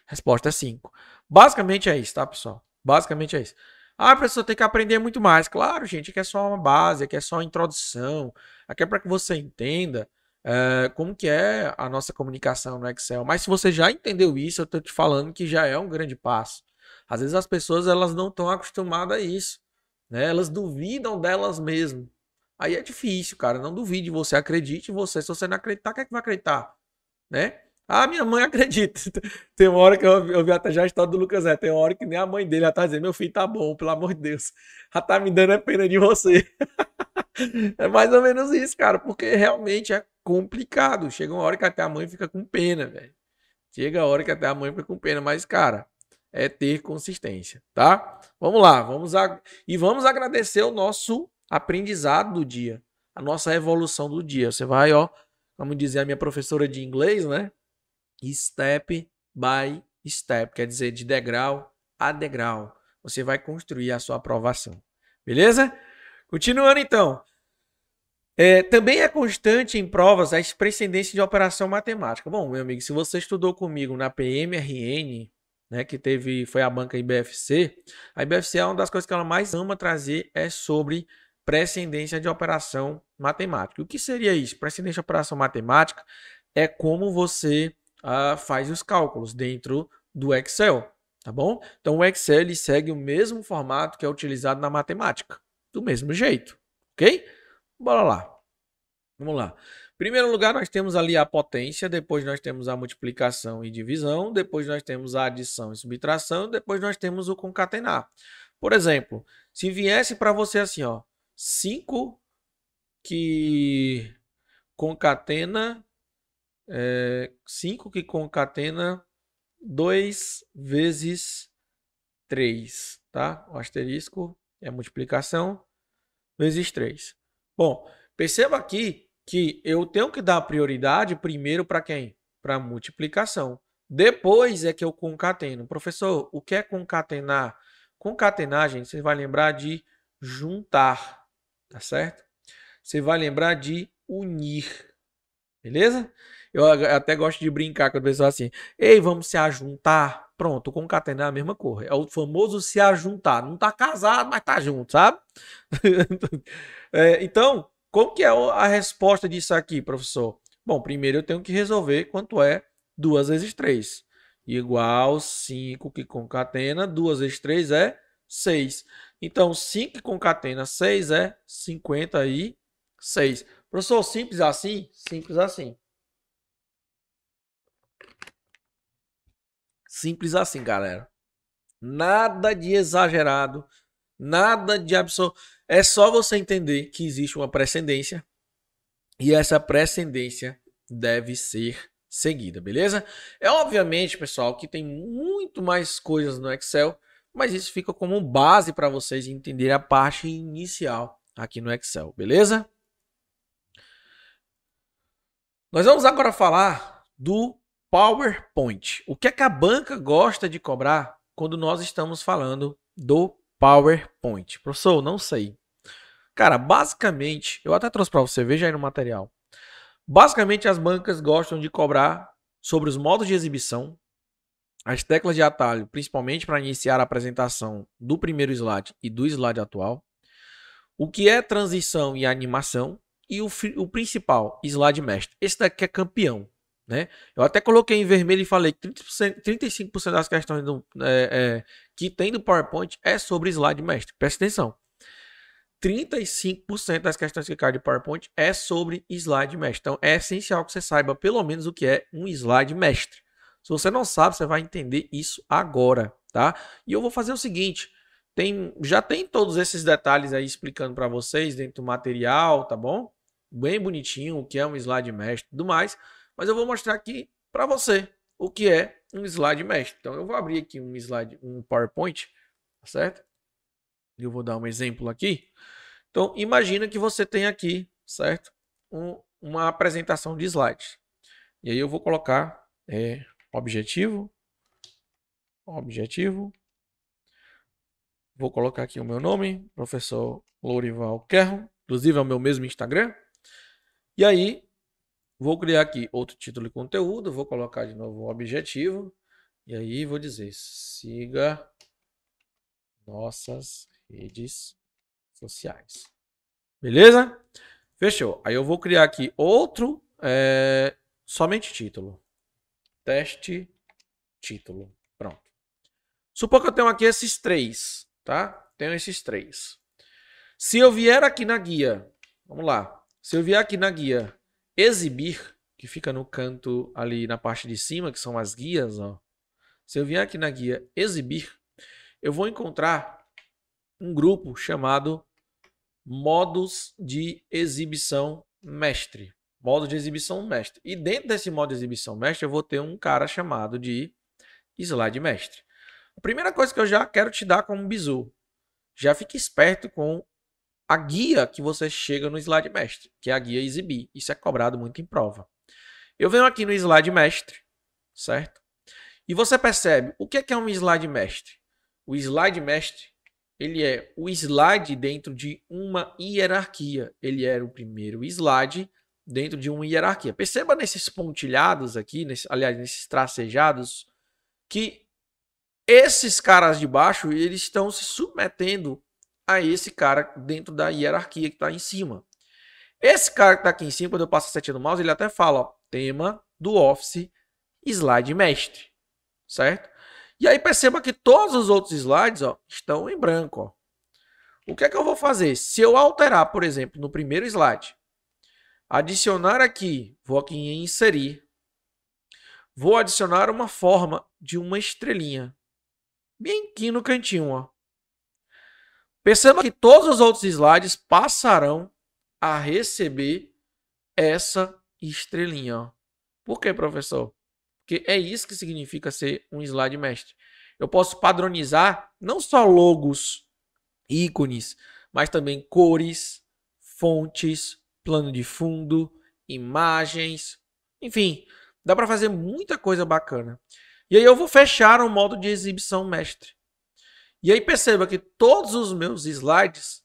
Resposta 5. Basicamente é isso, tá, pessoal? Basicamente é isso. Ah, professor, tem que aprender muito mais. Claro, gente, aqui é só uma base, aqui é só uma introdução. Aqui é para que você entenda é, como que é a nossa comunicação no Excel. Mas se você já entendeu isso, eu estou te falando que já é um grande passo. Às vezes as pessoas elas não estão acostumadas a isso. Né? Elas duvidam delas mesmas. Aí é difícil, cara. Não duvide você, acredite em você. Se você não acreditar, quem é que vai acreditar? Né? Ah, minha mãe acredita. Tem uma hora que eu, ouvi vi até já a história do Lucas Neto. Tem uma hora que nem a mãe dele já tá dizendo: Meu filho tá bom, pelo amor de Deus. Já tá me dando a pena de você. é mais ou menos isso, cara, porque realmente é complicado. Chega uma hora que até a mãe fica com pena, velho. Chega a hora que até a mãe fica com pena, mas, cara, é ter consistência, tá? Vamos lá, vamos a... e vamos agradecer o nosso aprendizado do dia, a nossa evolução do dia. Você vai, ó, vamos dizer, a minha professora de inglês, né? step by step, quer dizer, de degrau a degrau. Você vai construir a sua aprovação. Beleza? Continuando então. É, também é constante em provas a precedência de operação matemática. Bom, meu amigo, se você estudou comigo na PMRN, né, que teve foi a banca IBFC, a IBFC é uma das coisas que ela mais ama trazer é sobre precedência de operação matemática. O que seria isso? Precedência de operação matemática é como você uh, faz os cálculos dentro do Excel, tá bom? Então o Excel ele segue o mesmo formato que é utilizado na matemática, do mesmo jeito, ok? Bora lá. Vamos lá. primeiro lugar, nós temos ali a potência, depois nós temos a multiplicação e divisão, depois nós temos a adição e subtração, depois nós temos o concatenar. Por exemplo, se viesse para você assim, ó, 5 que concatena é, 5 que concatena 2 vezes 3, tá? O asterisco é multiplicação vezes 3. Bom, perceba aqui que eu tenho que dar prioridade primeiro para quem? Para multiplicação. Depois é que eu concateno. Professor, o que é concatenar? Concatenar, gente, você vai lembrar de juntar, tá certo? Você vai lembrar de unir, beleza? Eu até gosto de brincar com a pessoa assim: ei, vamos se ajuntar. Pronto, concatenar é a mesma cor. É o famoso se ajuntar. Não tá casado, mas tá junto, sabe? é, então, como que é a resposta disso aqui, professor? Bom, primeiro eu tenho que resolver quanto é 2 vezes 3. Igual 5 que concatena, 2 vezes 3 é 6. Então, 5 que concatena 6 é 56. Professor, simples assim? Simples assim. Simples assim, galera. Nada de exagerado, nada de absurdo. É só você entender que existe uma precedência e essa precedência deve ser seguida, beleza? É obviamente, pessoal, que tem muito mais coisas no Excel, mas isso fica como base para vocês entenderem a parte inicial aqui no Excel, beleza? Nós vamos agora falar do PowerPoint. O que é que a banca gosta de cobrar quando nós estamos falando do PowerPoint? Professor, não sei. Cara, basicamente, eu até trouxe para você, veja aí no material. Basicamente, as bancas gostam de cobrar sobre os modos de exibição, as teclas de atalho, principalmente para iniciar a apresentação do primeiro slide e do slide atual, o que é transição e animação, e o, o principal, slide mestre. Esse daqui é campeão. Né? Eu até coloquei em vermelho e falei que 35% das questões do, é, é, que tem do PowerPoint é sobre slide mestre. Presta atenção. 35% das questões que caem de PowerPoint é sobre slide mestre. Então é essencial que você saiba pelo menos o que é um slide mestre. Se você não sabe, você vai entender isso agora, tá? E eu vou fazer o seguinte, tem, já tem todos esses detalhes aí explicando para vocês dentro do material, tá bom? Bem bonitinho o que é um slide mestre tudo mais mas eu vou mostrar aqui para você o que é um slide mestre. Então eu vou abrir aqui um slide, um PowerPoint, tá certo? Eu vou dar um exemplo aqui. Então imagina que você tem aqui, certo? Um, uma apresentação de slides. E aí eu vou colocar é, objetivo, objetivo. Vou colocar aqui o meu nome, professor Lourival Kerr, Inclusive é o meu mesmo Instagram. E aí Vou criar aqui outro título de conteúdo, vou colocar de novo um objetivo e aí vou dizer siga nossas redes sociais. Beleza? Fechou. Aí eu vou criar aqui outro é, somente título. Teste título. Pronto. Supor que eu tenho aqui esses três, tá? Tenho esses três. Se eu vier aqui na guia, vamos lá. Se eu vier aqui na guia exibir, que fica no canto ali na parte de cima, que são as guias, ó. Se eu vier aqui na guia exibir, eu vou encontrar um grupo chamado modos de exibição mestre. Modo de exibição mestre. E dentro desse modo de exibição mestre, eu vou ter um cara chamado de slide mestre. A primeira coisa que eu já quero te dar como bizu, já fique esperto com a guia que você chega no slide mestre, que é a guia exibir. Isso é cobrado muito em prova. Eu venho aqui no slide mestre, certo? E você percebe, o que é, que é um slide mestre? O slide mestre, ele é o slide dentro de uma hierarquia. Ele era o primeiro slide dentro de uma hierarquia. Perceba nesses pontilhados aqui, nesse, aliás, nesses tracejados, que esses caras de baixo, eles estão se submetendo a esse cara dentro da hierarquia que está em cima. Esse cara que está aqui em cima, quando eu passo a setinha do mouse, ele até fala, ó, tema do Office slide mestre, certo? E aí perceba que todos os outros slides ó, estão em branco. Ó. O que é que eu vou fazer? Se eu alterar, por exemplo, no primeiro slide, adicionar aqui, vou aqui em inserir, vou adicionar uma forma de uma estrelinha, bem aqui no cantinho, ó. Perceba que todos os outros slides passarão a receber essa estrelinha. Ó. Por que, professor? Porque é isso que significa ser um slide mestre. Eu posso padronizar não só logos, ícones, mas também cores, fontes, plano de fundo, imagens, enfim, dá para fazer muita coisa bacana. E aí eu vou fechar o modo de exibição mestre. E aí perceba que todos os meus slides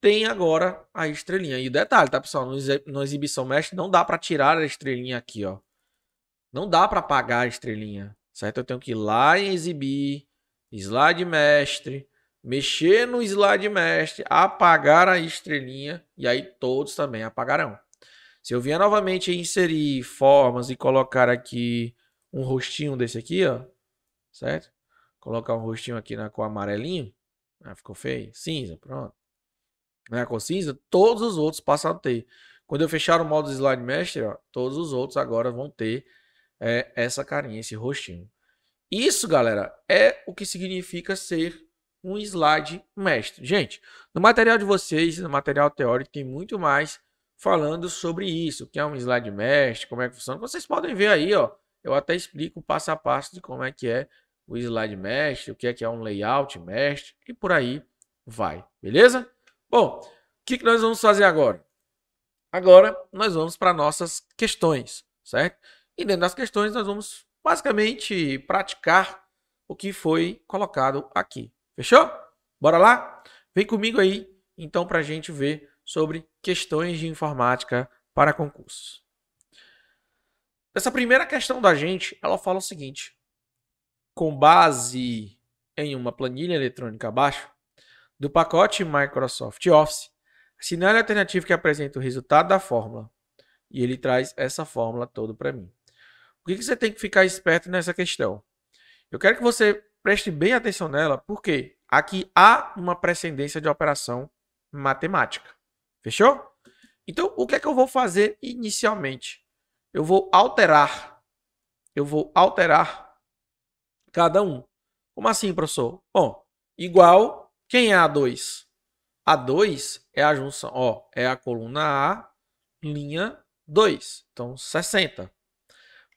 têm agora a estrelinha. E detalhe, tá, pessoal? No exibição mestre não dá para tirar a estrelinha aqui, ó. Não dá para apagar a estrelinha, certo? Eu tenho que ir lá em exibir, slide mestre, mexer no slide mestre, apagar a estrelinha e aí todos também apagarão. Se eu vier novamente inserir formas e colocar aqui um rostinho desse aqui, ó, certo? Colocar um rostinho aqui na cor amarelinho. Ah, ficou feio. Cinza, pronto. Na cor cinza, todos os outros passaram a ter. Quando eu fechar o modo Slide Master, ó, todos os outros agora vão ter é, essa carinha, esse rostinho. Isso, galera, é o que significa ser um slide mestre. Gente, no material de vocês, no material teórico, tem muito mais falando sobre isso, que é um slide mestre, como é que funciona. Vocês podem ver aí, ó, eu até explico passo a passo de como é que é o slide mestre, o que é que é um layout mestre e por aí vai, beleza? Bom, o que, que nós vamos fazer agora? Agora nós vamos para nossas questões, certo? E dentro das questões nós vamos basicamente praticar o que foi colocado aqui. Fechou? Bora lá? Vem comigo aí então para a gente ver sobre questões de informática para concursos. Essa primeira questão da gente, ela fala o seguinte: com base em uma planilha eletrônica abaixo, do pacote Microsoft Office, assinale a alternativa que apresenta o resultado da fórmula. E ele traz essa fórmula toda para mim. O que, que você tem que ficar esperto nessa questão? Eu quero que você preste bem atenção nela, porque aqui há uma precedência de operação matemática. Fechou? Então, o que é que eu vou fazer inicialmente? Eu vou alterar. Eu vou alterar cada um. Como assim, professor? Bom, igual quem é A2? A2 é a junção, ó, é a coluna A, linha 2. Então, 60.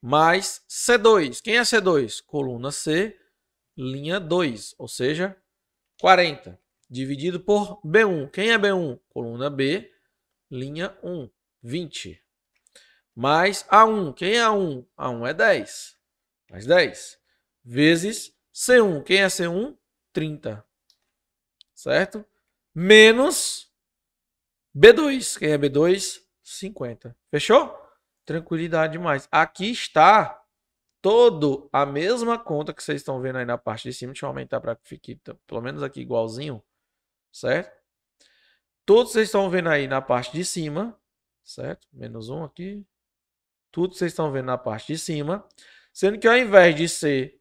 Mais C2. Quem é C2? Coluna C, linha 2, ou seja, 40. Dividido por B1. Quem é B1? Coluna B, linha 1, 20. Mais A1. Quem é A1? A1 é 10. Mais 10 vezes C1. Quem é C1? 30. Certo? Menos B2. Quem é B2? 50. Fechou? Tranquilidade demais. Aqui está todo a mesma conta que vocês estão vendo aí na parte de cima. Deixa eu aumentar para que fique pelo menos aqui igualzinho. Certo? Todos vocês estão vendo aí na parte de cima. Certo? Menos um aqui. Tudo vocês estão vendo na parte de cima. Sendo que ao invés de ser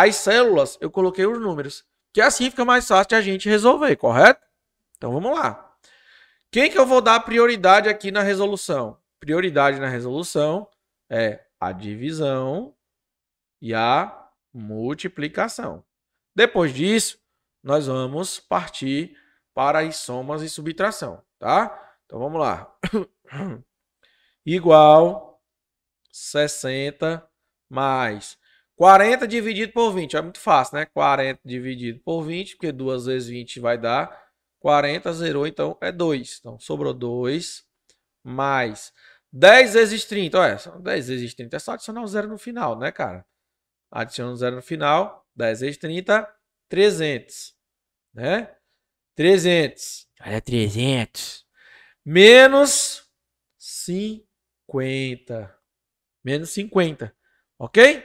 as células, eu coloquei os números. Que assim fica mais fácil de a gente resolver, correto? Então vamos lá. Quem que eu vou dar prioridade aqui na resolução? Prioridade na resolução é a divisão e a multiplicação. Depois disso, nós vamos partir para as somas e subtração, tá? Então vamos lá. Igual 60 mais 40 dividido por 20, é muito fácil, né? 40 dividido por 20, porque 2 vezes 20 vai dar 40, zerou, então é 2. Então sobrou 2 mais 10 vezes 30, olha, 10 vezes 30 é só adicionar um zero no final, né, cara? Adiciona um zero no final, 10 vezes 30, 300, né? 300. Olha, 300. Menos 50. Menos 50, ok?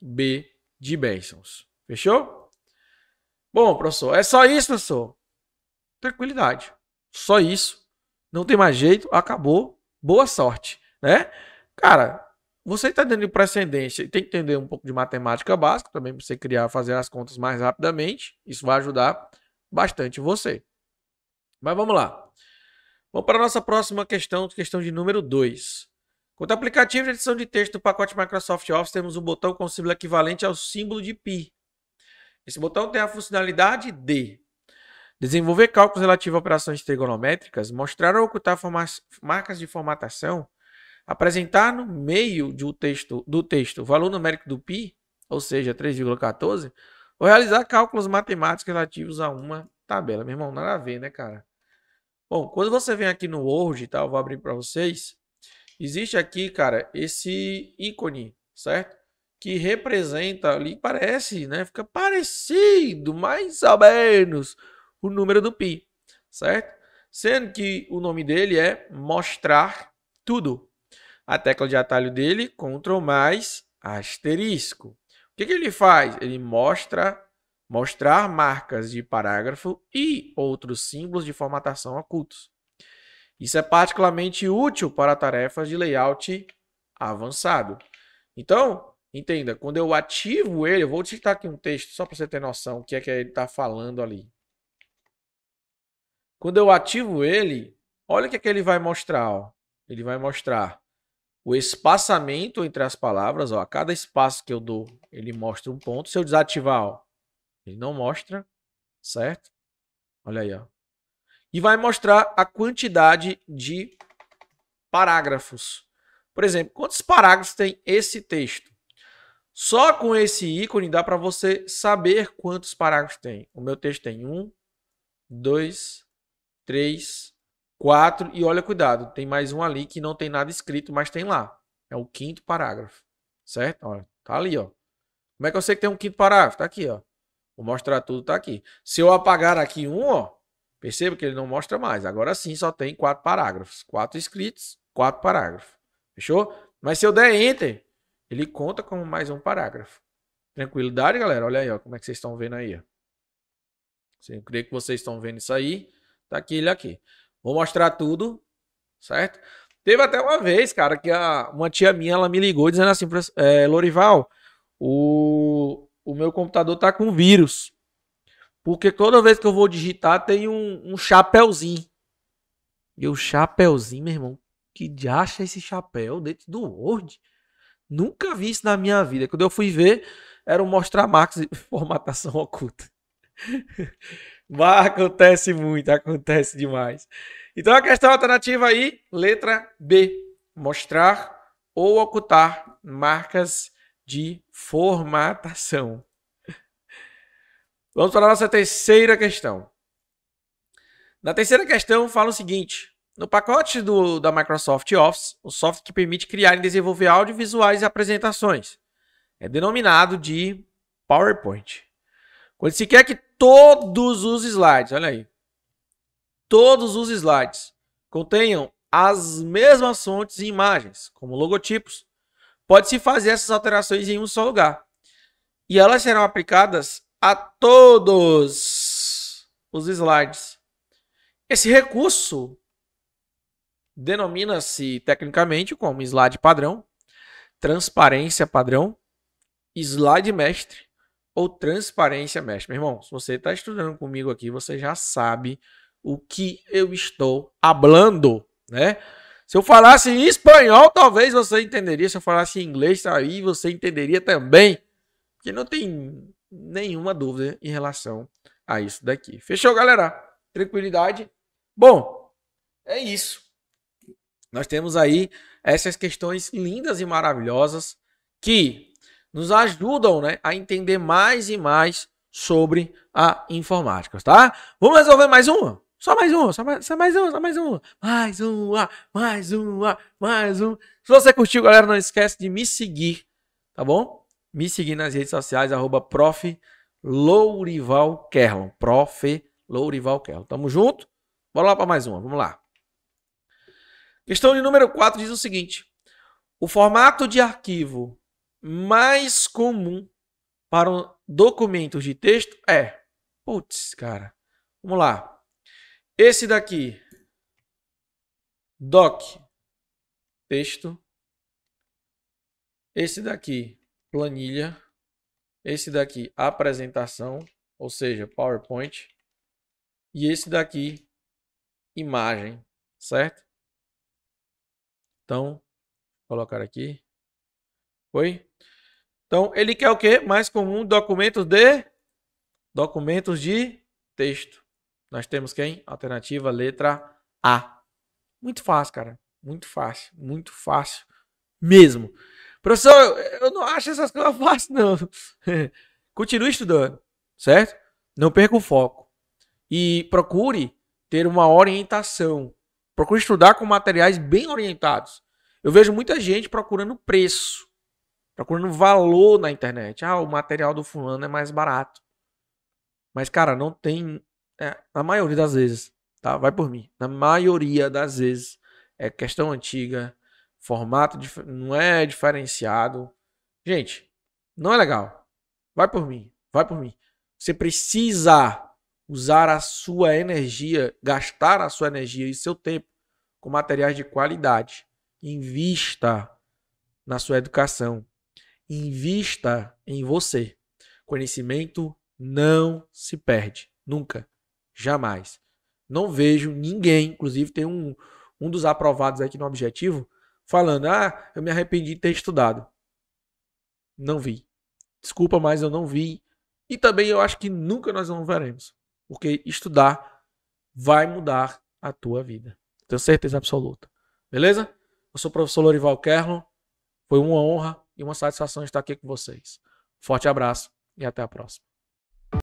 B de bênçãos. Fechou? Bom, professor, é só isso, professor. Tranquilidade. Só isso. Não tem mais jeito, acabou. Boa sorte, né? Cara, você está dando de precedência e tem que entender um pouco de matemática básica também para você criar, fazer as contas mais rapidamente. Isso vai ajudar bastante você. Mas vamos lá. Vamos para a nossa próxima questão, questão de número 2. Quanto ao aplicativo de edição de texto do pacote Microsoft Office, temos um botão com símbolo equivalente ao símbolo de pi. Esse botão tem a funcionalidade de desenvolver cálculos relativos a operações trigonométricas, mostrar ou ocultar marcas de formatação, apresentar no meio do texto, do texto o valor numérico do pi, ou seja, 3,14, ou realizar cálculos matemáticos relativos a uma tabela. Meu irmão, nada a ver, né, cara? Bom, quando você vem aqui no Word, tá? Eu vou abrir para vocês. Existe aqui, cara, esse ícone, certo? Que representa ali, parece, né? Fica parecido, mais ou menos, o número do pi, certo? Sendo que o nome dele é mostrar tudo. A tecla de atalho dele, Ctrl mais asterisco. O que, que ele faz? Ele mostra mostrar marcas de parágrafo e outros símbolos de formatação ocultos. Isso é particularmente útil para tarefas de layout avançado. Então, entenda, quando eu ativo ele, eu vou citar aqui um texto só para você ter noção o que é que ele está falando ali. Quando eu ativo ele, olha o que, é que ele vai mostrar. Ó. Ele vai mostrar o espaçamento entre as palavras. Ó. A cada espaço que eu dou, ele mostra um ponto. Se eu desativar, ó, ele não mostra, certo? Olha aí, ó e vai mostrar a quantidade de parágrafos. Por exemplo, quantos parágrafos tem esse texto? Só com esse ícone dá para você saber quantos parágrafos tem. O meu texto tem um, dois, três, quatro e olha, cuidado, tem mais um ali que não tem nada escrito, mas tem lá. É o quinto parágrafo, certo? Olha, tá ali, ó. Como é que eu sei que tem um quinto parágrafo? Tá aqui, ó. Vou mostrar tudo, tá aqui. Se eu apagar aqui um, ó, Perceba que ele não mostra mais. Agora sim, só tem quatro parágrafos. Quatro escritos, quatro parágrafos. Fechou? Mas se eu der Enter, ele conta como mais um parágrafo. Tranquilidade, galera? Olha aí, ó, como é que vocês estão vendo aí. Se Eu creio que vocês estão vendo isso aí. Tá aqui ele aqui. Vou mostrar tudo, certo? Teve até uma vez, cara, que a, uma tia minha ela me ligou dizendo assim, é, Lorival, o, o meu computador tá com vírus. Porque toda vez que eu vou digitar tem um, um chapéuzinho. E o chapéuzinho, meu irmão, que de acha esse chapéu dentro do Word? Nunca vi isso na minha vida. Quando eu fui ver, era um mostrar marcas de formatação oculta. Mas acontece muito, acontece demais. Então a questão alternativa aí, letra B. Mostrar ou ocultar marcas de formatação. Vamos para a nossa terceira questão. Na terceira questão, fala o seguinte: no pacote do, da Microsoft Office, o software que permite criar e desenvolver audiovisuais e apresentações é denominado de PowerPoint. Quando se quer que todos os slides, olha aí, todos os slides contenham as mesmas fontes e imagens, como logotipos, pode-se fazer essas alterações em um só lugar. E elas serão aplicadas a todos os slides. Esse recurso denomina-se tecnicamente como slide padrão, transparência padrão, slide mestre ou transparência mestre. Meu irmão, se você está estudando comigo aqui, você já sabe o que eu estou hablando, né? Se eu falasse em espanhol, talvez você entenderia. Se eu falasse em inglês, aí você entenderia também. Porque não tem nenhuma dúvida em relação a isso daqui. Fechou, galera? Tranquilidade? Bom, é isso. Nós temos aí essas questões lindas e maravilhosas que nos ajudam né, a entender mais e mais sobre a informática, tá? Vamos resolver mais uma? Só mais uma, só mais, só mais uma, só mais uma. Mais uma, mais uma, mais uma. Se você curtiu, galera, não esquece de me seguir, tá bom? me seguir nas redes sociais, arroba prof. Lourival Kerlon. Prof. Lourival Kerlon. Tamo junto? Bora lá para mais uma, vamos lá. Questão de número 4 diz o seguinte. O formato de arquivo mais comum para documentos de texto é... Putz, cara. Vamos lá. Esse daqui. Doc. Texto. Esse daqui planilha, esse daqui, apresentação, ou seja, PowerPoint, e esse daqui, imagem, certo? Então, colocar aqui. Foi? Então, ele quer o que? Mais comum, documentos de documentos de texto. Nós temos quem? Alternativa letra A. Muito fácil, cara. Muito fácil, muito fácil mesmo. Professor, eu não acho essas coisas fáceis, não. Continue estudando, certo? Não perca o foco. E procure ter uma orientação. Procure estudar com materiais bem orientados. Eu vejo muita gente procurando preço, procurando valor na internet. Ah, o material do fulano é mais barato. Mas, cara, não tem. É, na maioria das vezes, tá? Vai por mim. Na maioria das vezes é questão antiga, Formato dif... não é diferenciado. Gente, não é legal. Vai por mim, vai por mim. Você precisa usar a sua energia, gastar a sua energia e seu tempo com materiais de qualidade. Invista na sua educação. Invista em você. Conhecimento não se perde. Nunca. Jamais. Não vejo ninguém, inclusive tem um, um dos aprovados aqui no Objetivo, falando: Ah, eu me arrependi de ter estudado. Não vi. Desculpa, mas eu não vi. E também eu acho que nunca nós não veremos. Porque estudar vai mudar a tua vida. Tenho certeza absoluta. Beleza? Eu sou o professor Lorival Kerlon. Foi uma honra e uma satisfação estar aqui com vocês. Forte abraço e até a próxima.